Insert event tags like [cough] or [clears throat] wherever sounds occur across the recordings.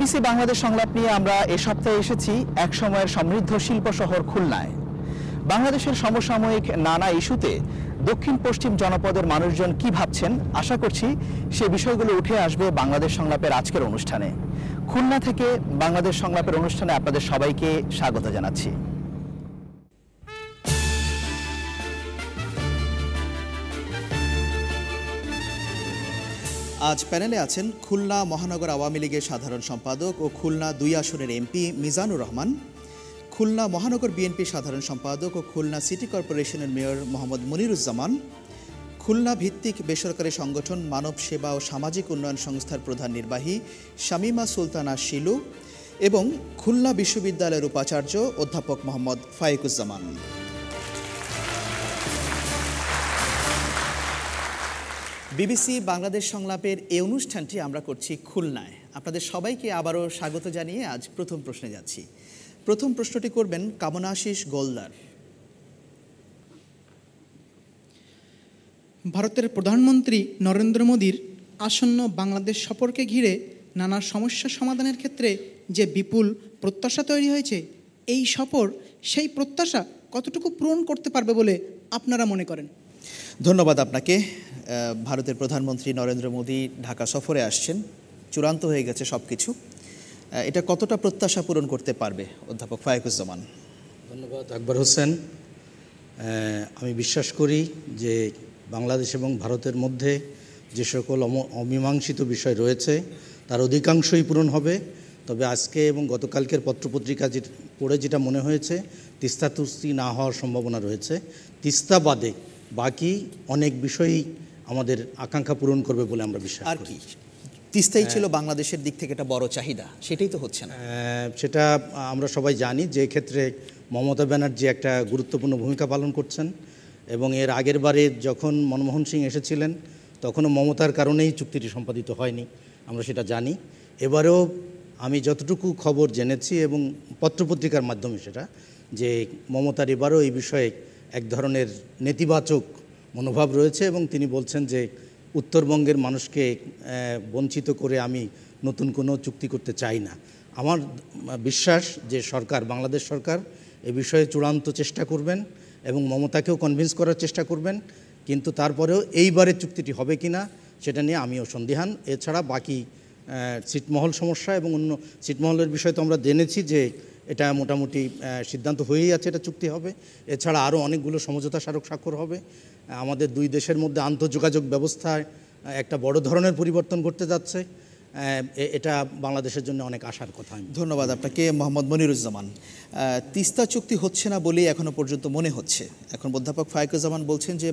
ABC Bangladesh সংলাপ নিয়ে আমরা এ সপ্তাহে এসেছি এক সময়ের সমৃদ্ধ শিল্প শহর খুলনায় বাংলাদেশের সমসাময়িক নানা ইস্যুতে দক্ষিণ পশ্চিম জনপদের মানুষজন কি ভাবছেন আশা করছি সে বিষয়গুলো উঠে আসবে বাংলাদেশ সংলাপের আজকের অনুষ্ঠানে খুলনা থেকে বাংলাদেশ সংলাপের অনুষ্ঠানে আপনাদের সবাইকে স্বাগত জানাচ্ছি আজ প্যানেলে আছেন খুলনা মহানগর আওয়ামী লীগের সাধারণ সম্পাদক ও খুলনা দুই আসনের এমপি মিজানুর রহমান খুলনা মহানগর বিএনপি সাধারণ সম্পাদক ও খুলনা সিটি কর্পোরেশনের মেয়র মোহাম্মদ মনিরুজ্জামান খুলনা ভিত্তিক বেসরকারি সংগঠন মানব সেবা ও সামাজিক উন্নয়ন সংস্থার প্রধান নির্বাহী শামিমা সুলতানা শিলু এবং খুলনা বিশ্ববিদ্যালয়ের উপাচার্য অধ্যাপক মোহাম্মদ ফায়েকুজ্জামান বিবিসি বাংলাদেশ সংলাপের এই অনুষ্ঠানটি আমরা করছি খুলনায় আপনাদের সবাইকে আবারও স্বাগত জানিয়ে আজ প্রথম প্রশ্নে যাচ্ছি প্রথম প্রশ্নটি করবেন কামনা আশিস গোলদার ভারতের প্রধানমন্ত্রী নরেন্দ্র মোদীর আসন্ন বাংলাদেশ সফরকে ঘিরে নানা সমস্যা সমাধানের ক্ষেত্রে যে বিপুল প্রত্যাশা তৈরি হয়েছে এই সফর সেই প্রত্যাশা কতটুকু পূরণ করতে পারবে বলে আপনারা মনে করেন ধন্যবাদ আপনাকে ভারতের প্রধানমন্ত্রী নরেন্দ্র মোদী ঢাকা সফরে আসছেন চূড়ান্ত হয়ে গেছে সব কিছু এটা কতটা প্রত্যাশা পূরণ করতে পারবে অধ্যাপক ফায়েকুজ্জামান ধন্যবাদ আকবর হোসেন আমি বিশ্বাস করি যে বাংলাদেশ এবং ভারতের মধ্যে যে সকল অমীমাংসিত বিষয় রয়েছে তার অধিকাংশই পূরণ হবে তবে আজকে এবং গতকালকের পত্রপত্রিকা পড়ে যেটা মনে হয়েছে তিস্তা তুস্তি না হওয়ার সম্ভাবনা রয়েছে তিস্তা বাদে বাকি অনেক বিষয়ই আমাদের আকাঙ্ক্ষা পূরণ করবে বলে আমরা বিশ্বাস আর কি তিস্তাই ছিল হ্যাঁ। বাংলাদেশের দিক থেকে একটা বড় চাহিদা সেটাই তো হচ্ছে না হ্যাঁ, সেটা আমরা সবাই জানি যে ক্ষেত্রে মমতা ব্যানার্জি একটা গুরুত্বপূর্ণ ভূমিকা পালন করছেন এবং এর আগের বারে যখন মনমোহন সিং এসেছিলেন তখনও মমতার কারণেই চুক্তিটি সম্পাদিত হয়নি আমরা সেটা জানি এবারেও আমি যতটুকু খবর জেনেছি এবং পত্রপত্রিকার মাধ্যমে সেটা যে মমতার এবারও এই বিষয়ে এক ধরনের নেতিবাচক মনোভাব রয়েছে এবং তিনি বলছেন যে উত্তরবঙ্গের মানুষকে বঞ্চিত করে আমি নতুন কোনো চুক্তি করতে চাই না আমার বিশ্বাস যে সরকার বাংলাদেশ সরকার এ বিষয়ে চূড়ান্ত চেষ্টা করবেন এবং মমতাকেও কনভিন্স করার চেষ্টা করবেন কিন্তু তারপরেও এইবারের চুক্তিটি হবে কি না সেটা নিয়ে আমিও সন্দিহান এছাড়া বাকি ছিটমহল সমস্যা এবং অন্য ছিটমহলের বিষয়ে তো আমরা জেনেছি যে এটা মোটামুটি সিদ্ধান্ত হয়েই আছে এটা চুক্তি হবে এছাড়া আরও অনেকগুলো সমঝোতা স্মারক স্বাক্ষর হবে আমাদের দুই দেশের মধ্যে আন্তঃযোগাযোগ ব্যবস্থায় একটা বড় ধরনের পরিবর্তন ঘটতে যাচ্ছে এটা বাংলাদেশের জন্য অনেক আশার কথা ধন্যবাদ আপনাকে মোহাম্মদ মনিরুজ্জামান তিস্তা চুক্তি হচ্ছে না বলেই এখনও পর্যন্ত মনে হচ্ছে এখন অধ্যাপক ফায়কুজ্জামান বলছেন যে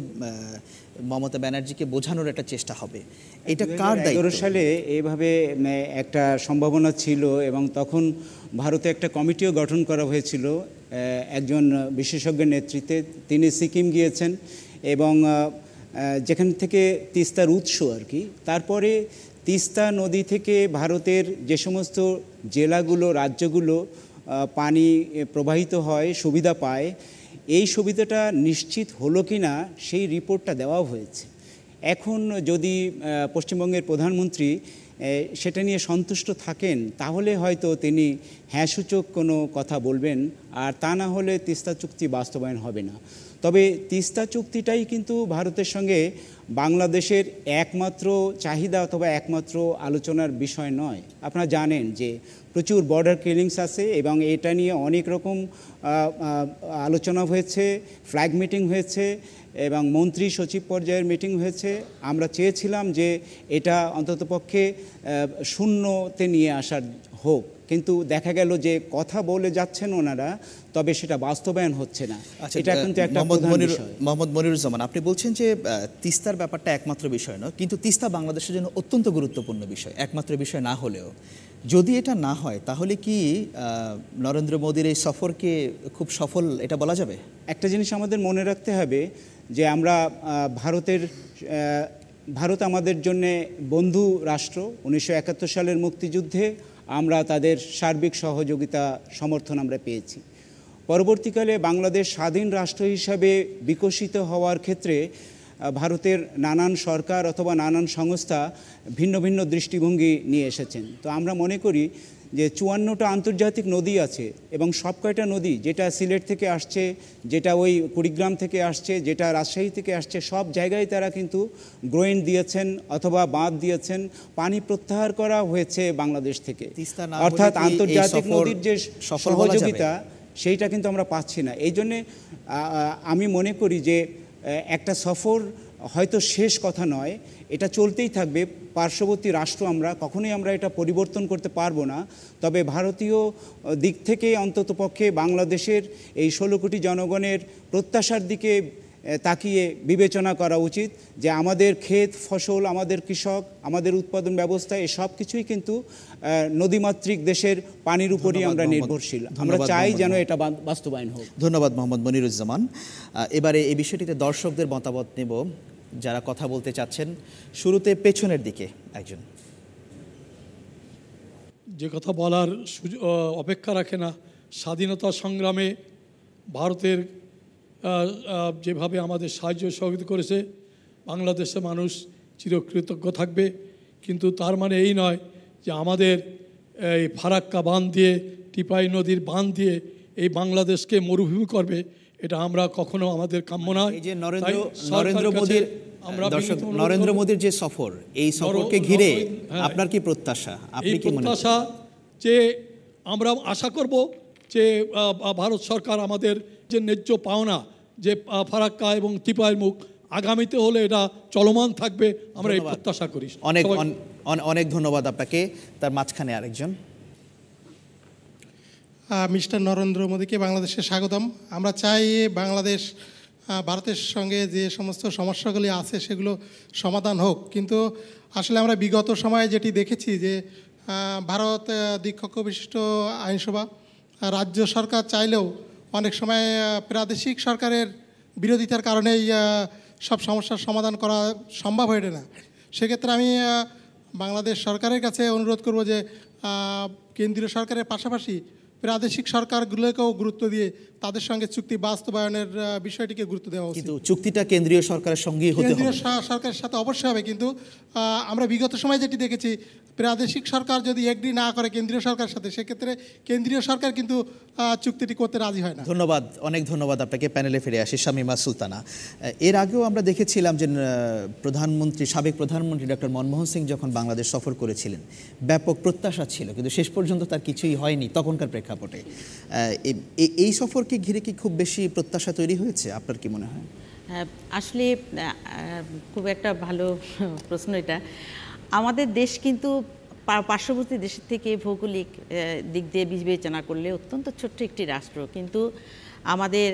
মমতা ব্যানার্জিকে বোঝানোর একটা চেষ্টা হবে এটা কার দায়িত্ব সালে এভাবে একটা সম্ভাবনা ছিল এবং তখন ভারতে একটা কমিটিও গঠন করা হয়েছিল একজন বিশেষজ্ঞের নেতৃত্বে তিনি সিকিম গিয়েছেন এবং যেখান থেকে তিস্তার উৎস আর কি তারপরে তিস্তা নদী থেকে ভারতের যে সমস্ত জেলাগুলো রাজ্যগুলো পানি প্রবাহিত হয় সুবিধা পায় এই সুবিধাটা নিশ্চিত হলো কি না সেই রিপোর্টটা দেওয়া হয়েছে এখন যদি পশ্চিমবঙ্গের প্রধানমন্ত্রী সেটা নিয়ে সন্তুষ্ট থাকেন তাহলে হয়তো তিনি হ্যাঁসূচক কোনো কথা বলবেন আর তা না হলে তিস্তা চুক্তি বাস্তবায়ন হবে না তবে তিস্তা চুক্তিটাই কিন্তু ভারতের সঙ্গে বাংলাদেশের একমাত্র চাহিদা অথবা একমাত্র আলোচনার বিষয় নয় আপনারা জানেন যে প্রচুর বর্ডার কিলিংস আছে এবং এটা নিয়ে অনেক রকম আলোচনা হয়েছে ফ্ল্যাগ মিটিং হয়েছে এবং মন্ত্রী সচিব পর্যায়ের মিটিং হয়েছে আমরা চেয়েছিলাম যে এটা অন্ততপক্ষে শূন্যতে নিয়ে আসার হোক কিন্তু দেখা গেল যে কথা বলে যাচ্ছেন ওনারা তবে সেটা বাস্তবায়ন হচ্ছে না আচ্ছা, এটা কিন্তু একটা মোহাম্মদ মনিরুজ্জামান আপনি বলছেন যে তিস্তার ব্যাপারটা একমাত্র বিষয় নয় কিন্তু তিস্তা বাংলাদেশের জন্য অত্যন্ত গুরুত্বপূর্ণ বিষয় একমাত্র বিষয় না হলেও যদি এটা না হয় তাহলে কি নরেন্দ্র মোদীর এই সফরকে খুব সফল এটা বলা যাবে একটা জিনিস আমাদের মনে রাখতে হবে যে আমরা ভারতের ভারত আমাদের জন্যে বন্ধু রাষ্ট্র উনিশশো সালের মুক্তিযুদ্ধে আমরা তাদের সার্বিক সহযোগিতা সমর্থন আমরা পেয়েছি পরবর্তীকালে বাংলাদেশ স্বাধীন রাষ্ট্র হিসাবে বিকশিত হওয়ার ক্ষেত্রে ভারতের নানান সরকার অথবা নানান সংস্থা ভিন্ন ভিন্ন দৃষ্টিভঙ্গি নিয়ে এসেছেন তো আমরা মনে করি যে চুয়ান্নটা আন্তর্জাতিক নদী আছে এবং সবকয়টা নদী যেটা সিলেট থেকে আসছে যেটা ওই কুড়িগ্রাম থেকে আসছে যেটা রাজশাহী থেকে আসছে সব জায়গায় তারা কিন্তু গ্রোয়েন দিয়েছেন অথবা বাঁধ দিয়েছেন পানি প্রত্যাহার করা হয়েছে বাংলাদেশ থেকে অর্থাৎ আন্তর্জাতিক নদীর যে সহযোগিতা সেইটা কিন্তু আমরা পাচ্ছি না এই জন্যে আমি মনে করি যে একটা সফর হয়তো শেষ কথা নয় এটা চলতেই থাকবে পার্শ্ববর্তী রাষ্ট্র আমরা কখনোই আমরা এটা পরিবর্তন করতে পারবো না তবে ভারতীয় দিক থেকে অন্তত পক্ষে বাংলাদেশের এই ষোলো কোটি জনগণের প্রত্যাশার দিকে তাকিয়ে বিবেচনা করা উচিত যে আমাদের ক্ষেত ফসল আমাদের কৃষক আমাদের উৎপাদন ব্যবস্থা এসব কিছুই কিন্তু নদীমাতৃক দেশের পানির উপরই আমরা নির্ভরশীল আমরা চাই যেন এটা বাস্তবায়ন হোক ধন্যবাদ মোহাম্মদ মনিরুজ্জামান এবারে এই বিষয়টিতে দর্শকদের মতামত নেব যারা কথা বলতে চাচ্ছেন শুরুতে পেছনের দিকে একজন যে কথা বলার অপেক্ষা রাখে না স্বাধীনতা সংগ্রামে ভারতের যেভাবে আমাদের সাহায্য সহযোগিতা করেছে বাংলাদেশের মানুষ চিরকৃতজ্ঞ থাকবে কিন্তু তার মানে এই নয় যে আমাদের এই ফারাক্কা বাঁধ দিয়ে টিপাই নদীর বাঁধ দিয়ে এই বাংলাদেশকে মরুভূমি করবে এটা আমরা কখনো আমাদের কাম্য না এই যে নরেন্দ্র নরেন্দ্র মোদীর দর্শক নরেন্দ্র মোদীর যে সফর এই সফরকে ঘিরে হ্যাঁ। আপনার কি প্রত্যাশা আপনি কি প্রত্যাশা যে আমরা আশা করব যে ভারত সরকার আমাদের যে ন্যায্য পাওনা যে ফারাক্কা এবং টিপায়ের মুখ আগামীতে হলে এটা চলমান থাকবে আমরা এই প্রত্যাশা করি অনেক অনেক ধন্যবাদ আপনাকে তার মাঝখানে আরেকজন মিস্টার নরেন্দ্র মোদীকে বাংলাদেশে স্বাগতম আমরা চাই বাংলাদেশ ভারতের সঙ্গে যে সমস্ত সমস্যাগুলি আছে সেগুলো সমাধান হোক কিন্তু আসলে আমরা বিগত সময়ে যেটি দেখেছি যে ভারত দীক্ষক বিশিষ্ট আইনসভা রাজ্য সরকার চাইলেও অনেক সময় প্রাদেশিক সরকারের বিরোধিতার কারণেই সব সমস্যার সমাধান করা সম্ভব হয়ে না সেক্ষেত্রে আমি বাংলাদেশ সরকারের কাছে অনুরোধ করব যে কেন্দ্রীয় সরকারের পাশাপাশি প্রাদেশিক সরকারগুলোকেও গুরুত্ব দিয়ে তাদের সঙ্গে চুক্তি বাস্তবায়নের বিষয়টিকে গুরুত্ব দেওয়া উচিত কিন্তু চুক্তিটা কেন্দ্রীয় সরকারের সঙ্গে কেন্দ্রীয় সরকারের সাথে অবশ্যই হবে কিন্তু আমরা বিগত সময় যেটি দেখেছি প্রাদেশিক সরকার যদি এগ্রি না করে কেন্দ্রীয় সরকারের সাথে সেক্ষেত্রে কেন্দ্রীয় সরকার কিন্তু চুক্তিটি করতে রাজি হয় না ধন্যবাদ অনেক ধন্যবাদ আপনাকে প্যানেলে ফিরে আসি শামিমা সুলতানা এর আগেও আমরা দেখেছিলাম যে প্রধানমন্ত্রী সাবেক প্রধানমন্ত্রী ডক্টর মনমোহন সিং যখন বাংলাদেশ সফর করেছিলেন ব্যাপক প্রত্যাশা ছিল কিন্তু শেষ পর্যন্ত তার কিছুই হয়নি তখনকার প্রেক্ষাপটে এই সফর বৈঠককে ঘিরে কি খুব বেশি প্রত্যাশা তৈরি হয়েছে আপনার কি মনে হয় হ্যাঁ, আসলে খুব একটা ভালো প্রশ্ন এটা আমাদের দেশ কিন্তু পার্শ্ববর্তী দেশের থেকে ভৌগোলিক দিক দিয়ে বিবেচনা করলে অত্যন্ত ছোট্ট একটি রাষ্ট্র কিন্তু আমাদের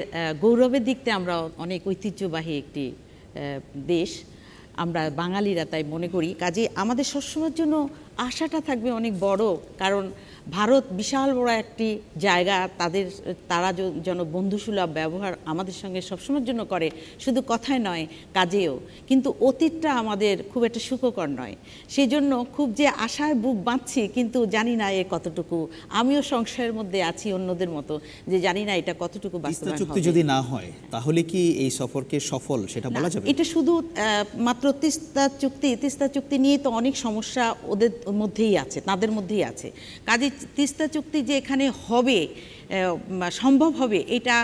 গৌরবের দিক থেকে আমরা অনেক ঐতিহ্যবাহী একটি দেশ আমরা বাঙালিরা তাই মনে করি কাজে আমাদের সবসময়ের জন্য আশাটা থাকবে অনেক বড় কারণ ভারত বিশাল বড় একটি জায়গা তাদের তারা যেন বন্ধুসুলভ ব্যবহার আমাদের সঙ্গে সবসময়ের জন্য করে শুধু কথায় নয় কাজেও কিন্তু অতীতটা আমাদের খুব একটা সুখকর নয় সেই জন্য খুব যে আশায় বুক বাঁধছি কিন্তু জানি না এ কতটুকু আমিও সংশয়ের মধ্যে আছি অন্যদের মতো যে জানি না এটা কতটুকু চুক্তি যদি না হয় তাহলে কি এই সফরকে সফল সেটা বলা যাবে এটা শুধু মাত্র তিস্তা চুক্তি তিস্তা চুক্তি নিয়ে তো অনেক সমস্যা ওদের মধ্যেই আছে তাদের মধ্যেই আছে কাজে তিস্তা চুক্তি যে এখানে হবে সম্ভব হবে এটা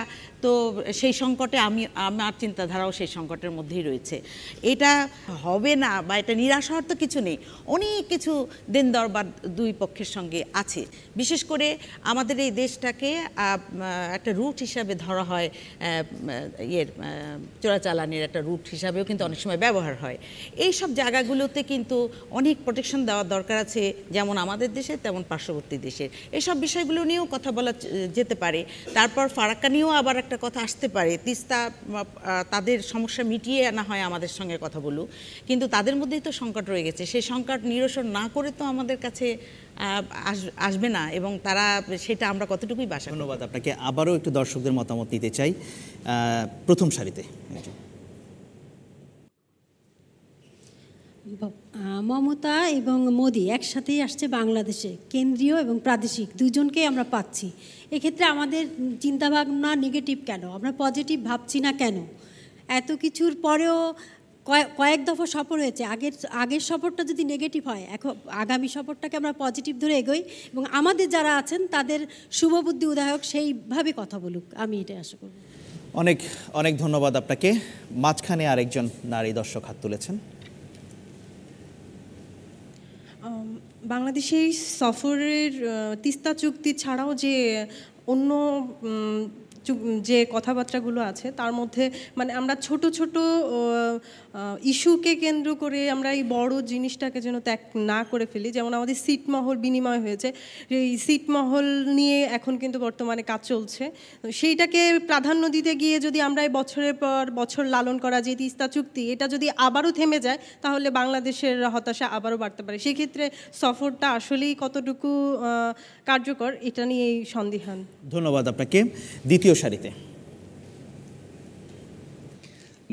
তো সেই সংকটে আমি আমার চিন্তাধারাও সেই সংকটের মধ্যেই রয়েছে এটা হবে না বা এটা নিরাশ হওয়ার তো কিছু নেই অনেক কিছু দেন দরবার দুই পক্ষের সঙ্গে আছে বিশেষ করে আমাদের এই দেশটাকে একটা রুট হিসাবে ধরা হয় ইয়ের চোরাচালানের একটা রুট হিসাবেও কিন্তু অনেক সময় ব্যবহার হয় এই সব জায়গাগুলোতে কিন্তু অনেক প্রোটেকশন দেওয়ার দরকার আছে যেমন আমাদের দেশে তেমন পার্শ্ববর্তী দেশের এসব বিষয়গুলো নিয়েও কথা বলা যেতে পারে তারপর ফারাক্কা নিয়েও আবার একটা কথা আসতে পারে তিস্তা তাদের সমস্যা মিটিয়ে আনা হয় আমাদের সঙ্গে কথা বলুক কিন্তু তাদের মধ্যেই তো সংকট রয়ে গেছে সেই সংকট নিরসন না করে তো আমাদের কাছে আসবে না এবং তারা সেটা আমরা কতটুকুই বাসা ধন্যবাদ আপনাকে আবারও একটু দর্শকদের মতামত নিতে চাই প্রথম সারিতে মমতা এবং মোদি একসাথেই আসছে বাংলাদেশে কেন্দ্রীয় এবং প্রাদেশিক দুজনকেই আমরা পাচ্ছি এক্ষেত্রে আমাদের চিন্তাভাবনা নেগেটিভ কেন আমরা পজিটিভ ভাবছি না কেন এত কিছুর পরেও কয়েক দফা সফর হয়েছে আগের আগের সফরটা যদি নেগেটিভ হয় এখন আগামী সফরটাকে আমরা পজিটিভ ধরে এগোই এবং আমাদের যারা আছেন তাদের শুভবুদ্ধি উদায়ক সেইভাবে কথা বলুক আমি এটা আশা করব অনেক অনেক ধন্যবাদ আপনাকে মাঝখানে আরেকজন নারী দর্শক হাত তুলেছেন বাংলাদেশের সফরের তিস্তা চুক্তি ছাড়াও যে অন্য যে কথাবার্তাগুলো আছে তার মধ্যে মানে আমরা ছোট ছোট ইস্যুকে কেন্দ্র করে আমরা এই বড় জিনিসটাকে যেন ত্যাগ না করে ফেলি যেমন আমাদের সিটমহল বিনিময় হয়েছে এই সিটমহল নিয়ে এখন কিন্তু বর্তমানে কাজ চলছে সেইটাকে প্রাধান্য দিতে গিয়ে যদি আমরা এই বছরের পর বছর লালন করা যে তিস্তা চুক্তি এটা যদি আবারও থেমে যায় তাহলে বাংলাদেশের হতাশা আবারও বাড়তে পারে সেক্ষেত্রে সফরটা আসলেই কতটুকু কার্যকর এটা নিয়েই সন্দিহান ধন্যবাদ আপনাকে দ্বিতীয় সারিতে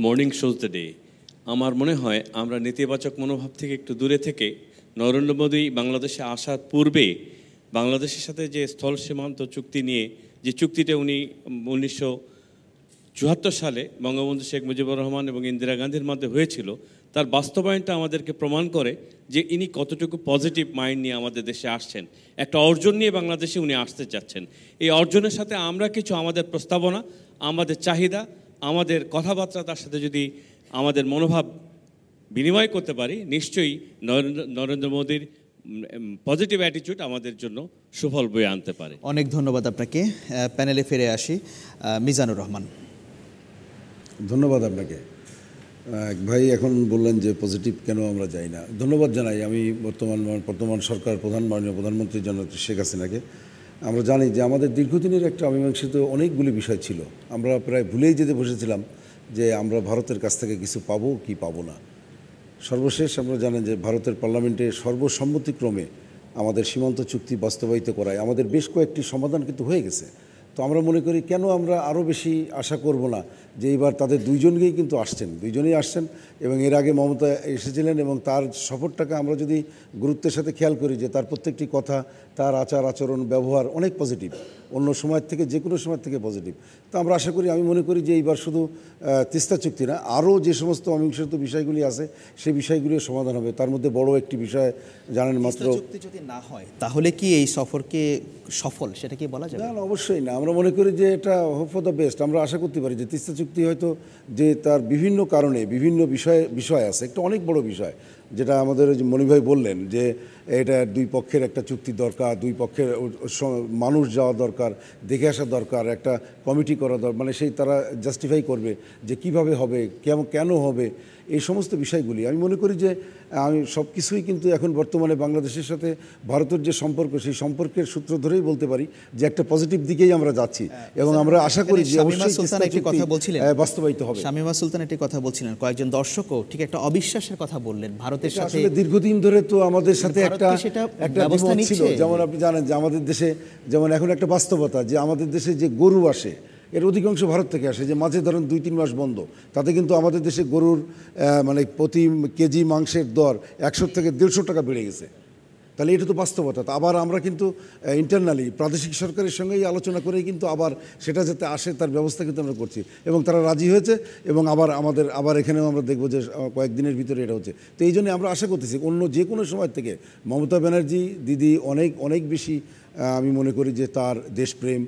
মর্নিং shows দ্য ডে আমার মনে হয় আমরা নেতিবাচক মনোভাব থেকে একটু দূরে থেকে নরেন্দ্র মোদী বাংলাদেশে আসার পূর্বে বাংলাদেশের সাথে যে স্থল সীমান্ত চুক্তি নিয়ে যে চুক্তিটা উনি উনিশশো চুয়াত্তর সালে বঙ্গবন্ধু শেখ মুজিবুর রহমান এবং ইন্দিরা গান্ধীর মধ্যে হয়েছিল তার বাস্তবায়নটা আমাদেরকে প্রমাণ করে যে ইনি কতটুকু পজিটিভ মাইন্ড নিয়ে আমাদের দেশে আসছেন একটা অর্জন নিয়ে বাংলাদেশে উনি আসতে চাচ্ছেন এই অর্জনের সাথে আমরা কিছু আমাদের প্রস্তাবনা আমাদের চাহিদা আমাদের কথাবার্তা তার সাথে যদি আমাদের মনোভাব বিনিময় করতে পারি নিশ্চয়ই নরেন্দ্র মোদীর পজিটিভ অ্যাটিটিউড আমাদের জন্য সুফল বয়ে আনতে পারে অনেক ধন্যবাদ আপনাকে প্যানেলে ফিরে আসি মিজানুর রহমান ধন্যবাদ আপনাকে ভাই এখন বললেন যে পজিটিভ কেন আমরা যাই না ধন্যবাদ জানাই আমি বর্তমান বর্তমান সরকার প্রধান মাননীয় প্রধানমন্ত্রী জন্য শেখ হাসিনাকে আমরা জানি যে আমাদের দীর্ঘদিনের একটা অমীমাংসিত অনেকগুলি বিষয় ছিল আমরা প্রায় ভুলেই যেতে বসেছিলাম যে আমরা ভারতের কাছ থেকে কিছু পাবো কি পাবো না সর্বশেষ আমরা জানেন যে ভারতের পার্লামেন্টে সর্বসম্মতিক্রমে আমাদের সীমান্ত চুক্তি বাস্তবায়িত করায় আমাদের বেশ কয়েকটি সমাধান কিন্তু হয়ে গেছে তো আমরা মনে করি কেন আমরা আরও বেশি আশা করব না যে এইবার তাদের দুইজনকেই কিন্তু আসছেন দুইজনেই আসছেন এবং এর আগে মমতা এসেছিলেন এবং তার সফরটাকে আমরা যদি গুরুত্বের সাথে খেয়াল করি যে তার প্রত্যেকটি কথা তার আচার আচরণ ব্যবহার অনেক পজিটিভ অন্য সময় থেকে যে কোনো সময় থেকে পজিটিভ তো আমরা আশা করি আমি মনে করি যে এইবার শুধু তিস্তা চুক্তি না আরও যে সমস্ত অমীমাংসিত বিষয়গুলি আছে সেই বিষয়গুলিও সমাধান হবে তার মধ্যে বড় একটি বিষয় জানেন মাত্র চুক্তি যদি না হয় তাহলে কি এই সফরকে সফল সেটা কি বলা যায় না অবশ্যই না আমরা মনে করি যে এটা হোপ ফর দ্য বেস্ট আমরা আশা করতে পারি যে তিস্তা চুক্তি হয়তো যে তার বিভিন্ন কারণে বিভিন্ন বিষয়ে বিষয় আছে একটা অনেক বড় বিষয় যেটা আমাদের ওই মণিভাই বললেন যে এটা দুই পক্ষের একটা চুক্তি দরকার দুই পক্ষের মানুষ যাওয়া দরকার দেখে আসা দরকার একটা কমিটি করা দরকার মানে সেই তারা জাস্টিফাই করবে যে কিভাবে হবে কেমন কেন হবে এই সমস্ত বিষয়গুলি আমি মনে করি যে আমি সব কিছুই কিন্তু এখন বর্তমানে বাংলাদেশের সাথে ভারতের যে সম্পর্ক সেই সম্পর্কের সূত্র ধরেই বলতে পারি যে একটা পজিটিভ দিকেই আমরা যাচ্ছি হ্যাঁ, এবং আমরা আশা করি যে সুলতান একটি কথা বলছিলেন বাস্তবায়িত হবে শামিমা সুলতান একটি কথা বলছিলেন কয়েকজন দর্শকও ঠিক একটা অবিশ্বাসের কথা বললেন ভারতের সাথে দীর্ঘদিন ধরে তো আমাদের সাথে একটা একটা ছিল যেমন আপনি জানেন যে আমাদের দেশে যেমন এখন একটা বাস্তবতা যে আমাদের দেশে যে গরু আসে এর অধিকাংশ ভারত থেকে আসে যে মাঝে ধরেন দুই তিন মাস বন্ধ তাতে কিন্তু আমাদের দেশে গরুর মানে প্রতি কেজি মাংসের দর একশো থেকে দেড়শো টাকা বেড়ে গেছে তাহলে এটা তো বাস্তবতা আবার আমরা কিন্তু ইন্টারনালি প্রাদেশিক সরকারের সঙ্গেই আলোচনা করেই কিন্তু আবার সেটা যাতে আসে তার ব্যবস্থা কিন্তু আমরা করছি এবং তারা রাজি হয়েছে এবং আবার আমাদের আবার এখানেও আমরা দেখব যে কয়েকদিনের ভিতরে এটা হচ্ছে তো এই জন্য আমরা আশা করতেছি অন্য যে কোনো সময় থেকে মমতা ব্যানার্জি দিদি অনেক অনেক বেশি আমি মনে করি যে তার দেশপ্রেম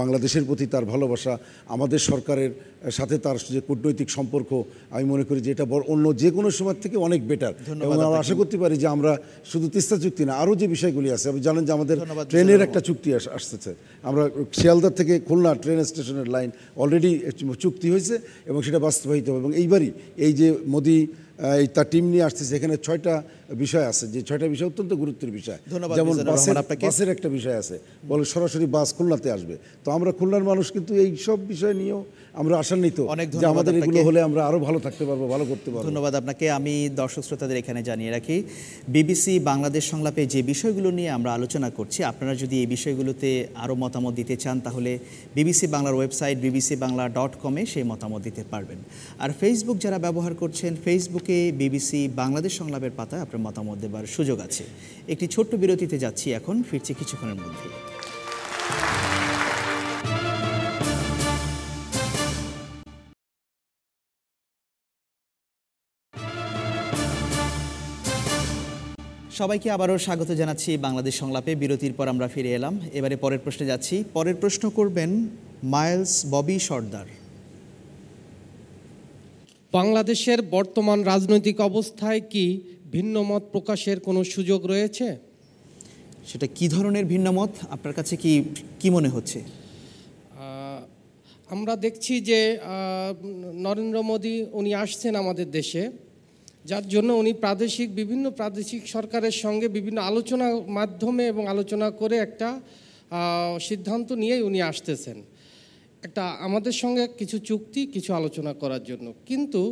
বাংলাদেশের প্রতি তার ভালোবাসা আমাদের সরকারের সাথে তার যে কূটনৈতিক সম্পর্ক আমি মনে করি যে এটা বড় অন্য যে কোনো সময় থেকে অনেক বেটার এবং আমরা আশা করতে পারি যে আমরা শুধু তিস্তা চুক্তি না আরও যে বিষয়গুলি আছে আপনি জানেন যে আমাদের ট্রেনের একটা চুক্তি আসতেছে আমরা শিয়ালদার থেকে খুলনা ট্রেন স্টেশনের লাইন অলরেডি চুক্তি হয়েছে এবং সেটা বাস্তবায়িত হবে এবং এইবারই এই যে মোদি এই তার টিম নিয়ে আসতেছে এখানে ছয়টা বিষয় আছে যে ছয়টা বিষয় অত্যন্ত গুরুত্বের বিষয় যেমন বাসের একটা বিষয় আছে বলে সরাসরি বাস খুলনাতে আসবে তো আমরা খুলনার মানুষ কিন্তু এই সব বিষয় নিয়েও আমরা আশান্বিত যে আমাদের এগুলো হলে আমরা আরও ভালো থাকতে পারবো ভালো করতে পারবো ধন্যবাদ আপনাকে আমি দর্শক শ্রোতাদের এখানে জানিয়ে রাখি বিবিসি বাংলাদেশ সংলাপে যে বিষয়গুলো নিয়ে আমরা আলোচনা করছি আপনারা যদি এই বিষয়গুলোতে আরও মতামত দিতে চান তাহলে বিবিসি বাংলার ওয়েবসাইট বিবিসি বাংলা ডট কমে সেই মতামত দিতে পারবেন আর ফেসবুক যারা ব্যবহার করছেন ফেসবুকে বিবিসি বাংলাদেশ সংলাপের পাতায় আপনার মতামত দেবার সুযোগ আছে একটি ছোট্ট বিরতিতে যাচ্ছি এখন ফিরছি কিছুক্ষণের মধ্যে সবাইকে আবারও স্বাগত জানাচ্ছি বাংলাদেশ সংলাপে বিরতির পর আমরা ফিরে এলাম এবারে পরের প্রশ্নে যাচ্ছি পরের প্রশ্ন করবেন মাইলস ববি সর্দার বাংলাদেশের বর্তমান রাজনৈতিক অবস্থায় কি ভিন্ন মত প্রকাশের কোনো সুযোগ রয়েছে সেটা কি ধরনের ভিন্ন মত আপনার কাছে কি কি মনে হচ্ছে আমরা দেখছি যে নরেন্দ্র মোদী উনি আসছেন আমাদের দেশে যার জন্য উনি প্রাদেশিক বিভিন্ন প্রাদেশিক সরকারের সঙ্গে বিভিন্ন আলোচনা মাধ্যমে এবং আলোচনা করে একটা সিদ্ধান্ত নিয়েই উনি আসতেছেন একটা আমাদের সঙ্গে কিছু চুক্তি কিছু আলোচনা করার জন্য কিন্তু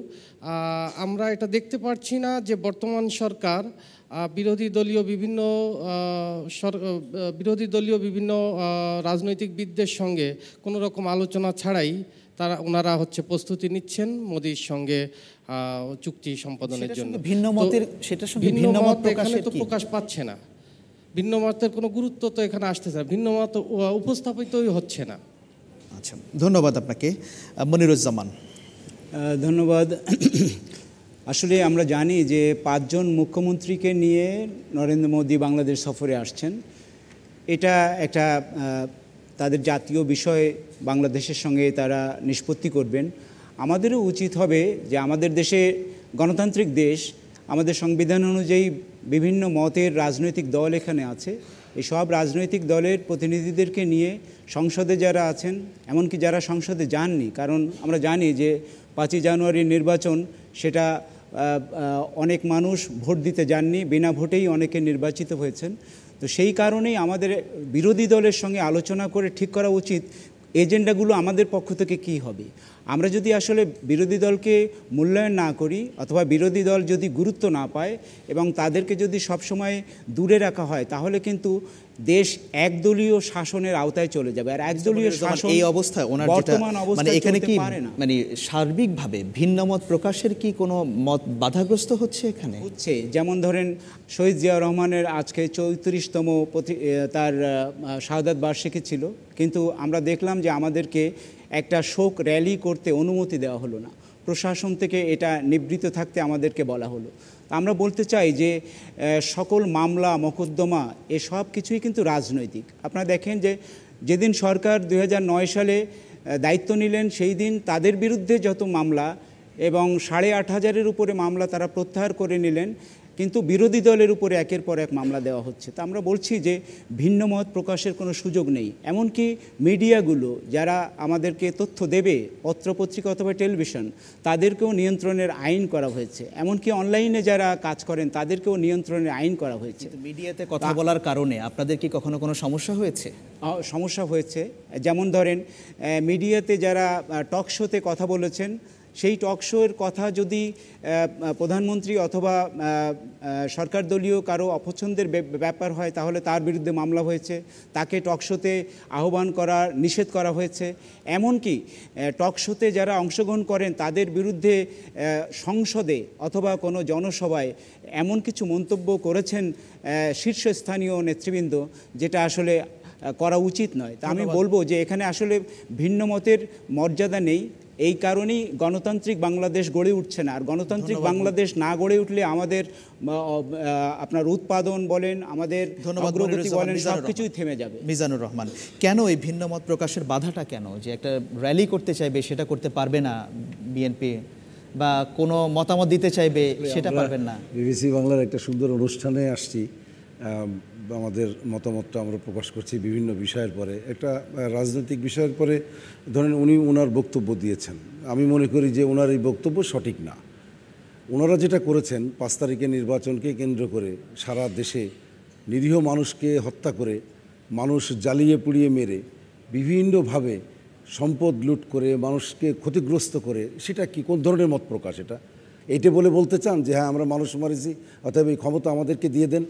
আমরা এটা দেখতে পারছি না যে বর্তমান সরকার বিরোধী দলীয় বিভিন্ন বিরোধী দলীয় বিভিন্ন রাজনৈতিকবিদদের সঙ্গে কোনো রকম আলোচনা ছাড়াই তারা ওনারা হচ্ছে প্রস্তুতি নিচ্ছেন মোদীর সঙ্গে চুক্তি সম্পাদনের জন্য ভিন্ন মতের সেটা ভিন্ন মত এখানে তো প্রকাশ পাচ্ছে না ভিন্ন মতের কোনো গুরুত্ব তো এখানে আসতেছে না ভিন্ন মত উপস্থাপিতই হচ্ছে না আচ্ছা ধন্যবাদ আপনাকে মনিরুজ্জামান ধন্যবাদ [coughs] আসলে আমরা জানি যে পাঁচজন মুখ্যমন্ত্রীকে নিয়ে নরেন্দ্র মোদী বাংলাদেশ সফরে আসছেন এটা একটা তাদের জাতীয় বিষয় বাংলাদেশের সঙ্গে তারা নিষ্পত্তি করবেন আমাদেরও উচিত হবে যে আমাদের দেশে গণতান্ত্রিক দেশ আমাদের সংবিধান অনুযায়ী বিভিন্ন মতের রাজনৈতিক দল এখানে আছে এই সব রাজনৈতিক দলের প্রতিনিধিদেরকে নিয়ে সংসদে যারা আছেন এমনকি যারা সংসদে যাননি কারণ আমরা জানি যে পাঁচই জানুয়ারির নির্বাচন সেটা অনেক মানুষ ভোট দিতে যাননি বিনা ভোটেই অনেকে নির্বাচিত হয়েছেন তো সেই কারণেই আমাদের বিরোধী দলের সঙ্গে আলোচনা করে ঠিক করা উচিত এজেন্ডাগুলো আমাদের পক্ষ থেকে কি হবে আমরা যদি আসলে বিরোধী দলকে মূল্যায়ন না করি অথবা বিরোধী দল যদি গুরুত্ব না পায় এবং তাদেরকে যদি সবসময় দূরে রাখা হয় তাহলে কিন্তু দেশ একদলীয় শাসনের আওতায় চলে যাবে আর একদলীয় মানে শাসন এই অবস্থায় ওনার বর্তমান মানে এখানে কি মানে সার্বিকভাবে ভিন্নমত প্রকাশের কি কোনো মত বাধাগ্রস্ত হচ্ছে এখানে হচ্ছে যেমন ধরেন শহীদ জিয়া রহমানের আজকে চৌত্রিশতম তার শাহাদ বার্ষিকী ছিল কিন্তু আমরা দেখলাম যে আমাদেরকে একটা শোক র্যালি করতে অনুমতি দেওয়া হলো না প্রশাসন থেকে এটা নিবৃত থাকতে আমাদেরকে বলা হলো আমরা বলতে চাই যে সকল মামলা মকদ্দমা এসব কিছুই কিন্তু রাজনৈতিক আপনারা দেখেন যে যেদিন সরকার দুই সালে দায়িত্ব নিলেন সেই দিন তাদের বিরুদ্ধে যত মামলা এবং সাড়ে আট হাজারের উপরে মামলা তারা প্রত্যাহার করে নিলেন কিন্তু বিরোধী দলের উপরে একের পর এক মামলা দেওয়া হচ্ছে তো আমরা বলছি যে ভিন্ন মত প্রকাশের কোনো সুযোগ নেই এমনকি মিডিয়াগুলো যারা আমাদেরকে তথ্য দেবে পত্রপত্রিকা অথবা টেলিভিশন তাদেরকেও নিয়ন্ত্রণের আইন করা হয়েছে এমনকি অনলাইনে যারা কাজ করেন তাদেরকেও নিয়ন্ত্রণের আইন করা হয়েছে মিডিয়াতে কথা বলার কারণে আপনাদের কি কখনো কোনো সমস্যা হয়েছে সমস্যা হয়েছে যেমন ধরেন মিডিয়াতে যারা টক শোতে কথা বলেছেন সেই টক শোয়ের কথা যদি প্রধানমন্ত্রী অথবা সরকার দলীয় কারো অপছন্দের ব্যাপার হয় তাহলে তার বিরুদ্ধে মামলা হয়েছে তাকে টক শোতে আহ্বান করা নিষেধ করা হয়েছে এমনকি টক শোতে যারা অংশগ্রহণ করেন তাদের বিরুদ্ধে সংসদে অথবা কোনো জনসভায় এমন কিছু মন্তব্য করেছেন শীর্ষস্থানীয় নেতৃবৃন্দ যেটা আসলে করা উচিত নয় তা আমি বলবো যে এখানে আসলে ভিন্ন মতের মর্যাদা নেই এই কারণেই গণতান্ত্রিক বাংলাদেশ গড়ে উঠছে না আর গণতান্ত্রিক বাংলাদেশ না গড়ে উঠলে আমাদের আপনার উৎপাদন বলেন আমাদের অগ্রগতি বলেন সব কিছুই থেমে যাবে মিজানুর রহমান কেন এই ভিন্ন মত প্রকাশের বাধাটা কেন যে একটা র্যালি করতে চাইবে সেটা করতে পারবে না বিএনপি বা কোনো মতামত দিতে চাইবে সেটা পারবেন না বিবিসি বাংলার একটা সুন্দর অনুষ্ঠানে আসছি আমাদের মতামতটা আমরা প্রকাশ করছি বিভিন্ন বিষয়ের পরে একটা রাজনৈতিক বিষয়ের পরে ধরেন উনি ওনার বক্তব্য দিয়েছেন আমি মনে করি যে ওনার এই বক্তব্য সঠিক না ওনারা যেটা করেছেন পাঁচ তারিখে নির্বাচনকে কেন্দ্র করে সারা দেশে নিরীহ মানুষকে হত্যা করে মানুষ জ্বালিয়ে পুড়িয়ে মেরে বিভিন্নভাবে সম্পদ লুট করে মানুষকে ক্ষতিগ্রস্ত করে সেটা কি কোন ধরনের মত প্রকাশ এটা এটা বলে বলতে চান যে হ্যাঁ আমরা মানুষ মারিছি অতএব এই ক্ষমতা আমাদেরকে দিয়ে দেন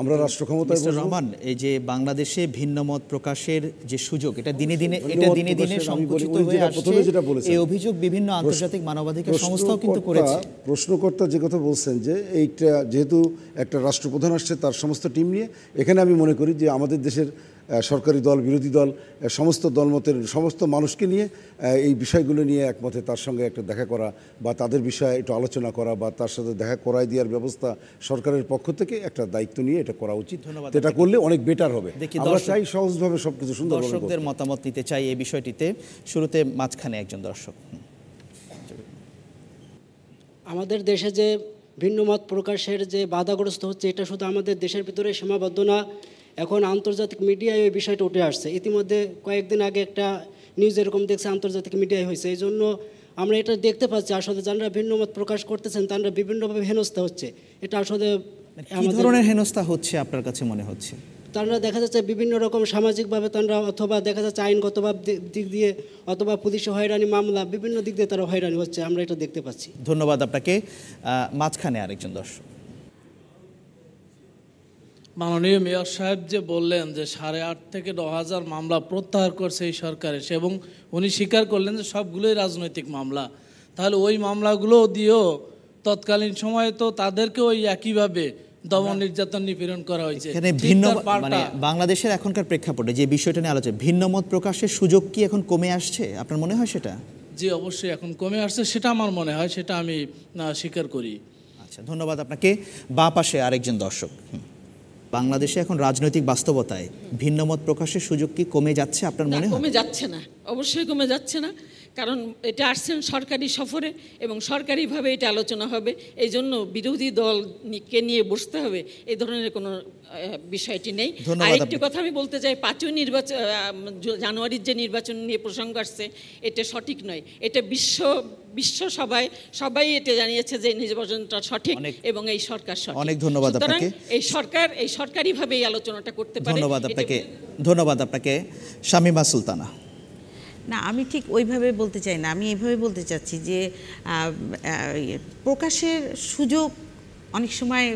আমরা রাষ্ট্র ক্ষমতায় রহমান এই যে বাংলাদেশে ভিন্ন মত প্রকাশের যে সুযোগ এটা দিনে দিনে এটা দিনে দিনে সংকুচিত হয়ে আসছে প্রথমে যেটা বলেছেন এই অভিযোগ বিভিন্ন আন্তর্জাতিক মানবাধিকার সংস্থাও কিন্তু করেছে প্রশ্নকর্তা যে কথা বলছেন যে এইটা যেহেতু একটা রাষ্ট্রপ্রধান আসছে তার সমস্ত টিম নিয়ে এখানে আমি মনে করি যে আমাদের দেশের সরকারি দল বিরোধী দল সমস্ত দলমতের সমস্ত মানুষকে নিয়ে এই বিষয়গুলো নিয়ে একমতে তার সঙ্গে একটা দেখা করা বা তাদের বিষয়ে একটু আলোচনা করা বা তার সাথে দেখা করায় দেওয়ার ব্যবস্থা সরকারের পক্ষ থেকে একটা দায়িত্ব নিয়ে এটা করা উচিত এটা করলে অনেক বেটার হবে আমরা চাই সহজভাবে সবকিছু সুন্দর দর্শকদের মতামত নিতে চাই এই বিষয়টিতে শুরুতে মাঝখানে একজন দর্শক আমাদের দেশে যে ভিন্ন মত প্রকাশের যে বাধাগ্রস্ত হচ্ছে এটা শুধু আমাদের দেশের ভিতরে সীমাবদ্ধ না এখন আন্তর্জাতিক মিডিয়ায় ওই বিষয়টা উঠে আসছে ইতিমধ্যে কয়েকদিন আগে একটা নিউজ এরকম দেখছে আন্তর্জাতিক মিডিয়ায় হয়েছে এই জন্য আমরা এটা দেখতে পাচ্ছি আসলে যারা ভিন্ন মত প্রকাশ করতেছেন তারা বিভিন্নভাবে হেনস্থা হচ্ছে এটা আসলে মানে ধরনের হেনস্থা হচ্ছে আপনার কাছে মনে হচ্ছে তারা দেখা যাচ্ছে বিভিন্ন রকম সামাজিকভাবে তারা অথবা দেখা যাচ্ছে আইনগতভাবে দিক দিয়ে অথবা পুলিশে হয়রানি মামলা বিভিন্ন দিক দিয়ে তারা হয়রানি হচ্ছে আমরা এটা দেখতে পাচ্ছি ধন্যবাদ আপনাকে মাঝখানে আরেকজন দর্শক মাননীয় মেয়র সাহেব যে বললেন যে সাড়ে আট থেকে ন হাজার মামলা প্রত্যাহার করছে এই সরকারের সে এবং উনি স্বীকার করলেন যে সবগুলোই রাজনৈতিক মামলা তাহলে ওই মামলাগুলো দিয়েও তৎকালীন সময়ে তো তাদেরকে ওই একইভাবে দমন নির্যাতন নিপীড়ন করা হয়েছে এখানে ভিন্ন মানে বাংলাদেশের এখনকার প্রেক্ষাপটে যে বিষয়টা নিয়ে আলোচনা ভিন্ন মত প্রকাশের সুযোগ কি এখন কমে আসছে আপনার মনে হয় সেটা জি অবশ্যই এখন কমে আসছে সেটা আমার মনে হয় সেটা আমি স্বীকার করি আচ্ছা ধন্যবাদ আপনাকে বা পাশে আরেকজন দর্শক বাংলাদেশে এখন রাজনৈতিক বাস্তবতায় ভিন্নমত প্রকাশের সুযোগ কি কমে যাচ্ছে আপনার মনে কমে যাচ্ছে না অবশ্যই কমে যাচ্ছে না কারণ এটা আসছেন সরকারি সফরে এবং সরকারিভাবে এটা আলোচনা হবে এই জন্য বিরোধী দলকে নিয়ে বসতে হবে এই ধরনের কোনো বিষয়টি নেই আরেকটি কথা আমি বলতে চাই পাঁচই নির্বাচন জানুয়ারির যে নির্বাচন নিয়ে প্রসঙ্গ আসছে এটা সঠিক নয় এটা বিশ্ব বিশ্ব সবাই সবাই এটা জানিয়েছে যে নির্বাচনটা সঠিক এবং এই সরকার সঠিক অনেক ধন্যবাদ আপনাকে এই সরকার এই সরকারিভাবে এই আলোচনাটা করতে পারে ধন্যবাদ আপনাকে ধন্যবাদ আপনাকে শামিমা সুলতানা না আমি ঠিক ওইভাবে বলতে চাই না আমি এইভাবে বলতে চাচ্ছি যে প্রকাশের সুযোগ অনেক সময়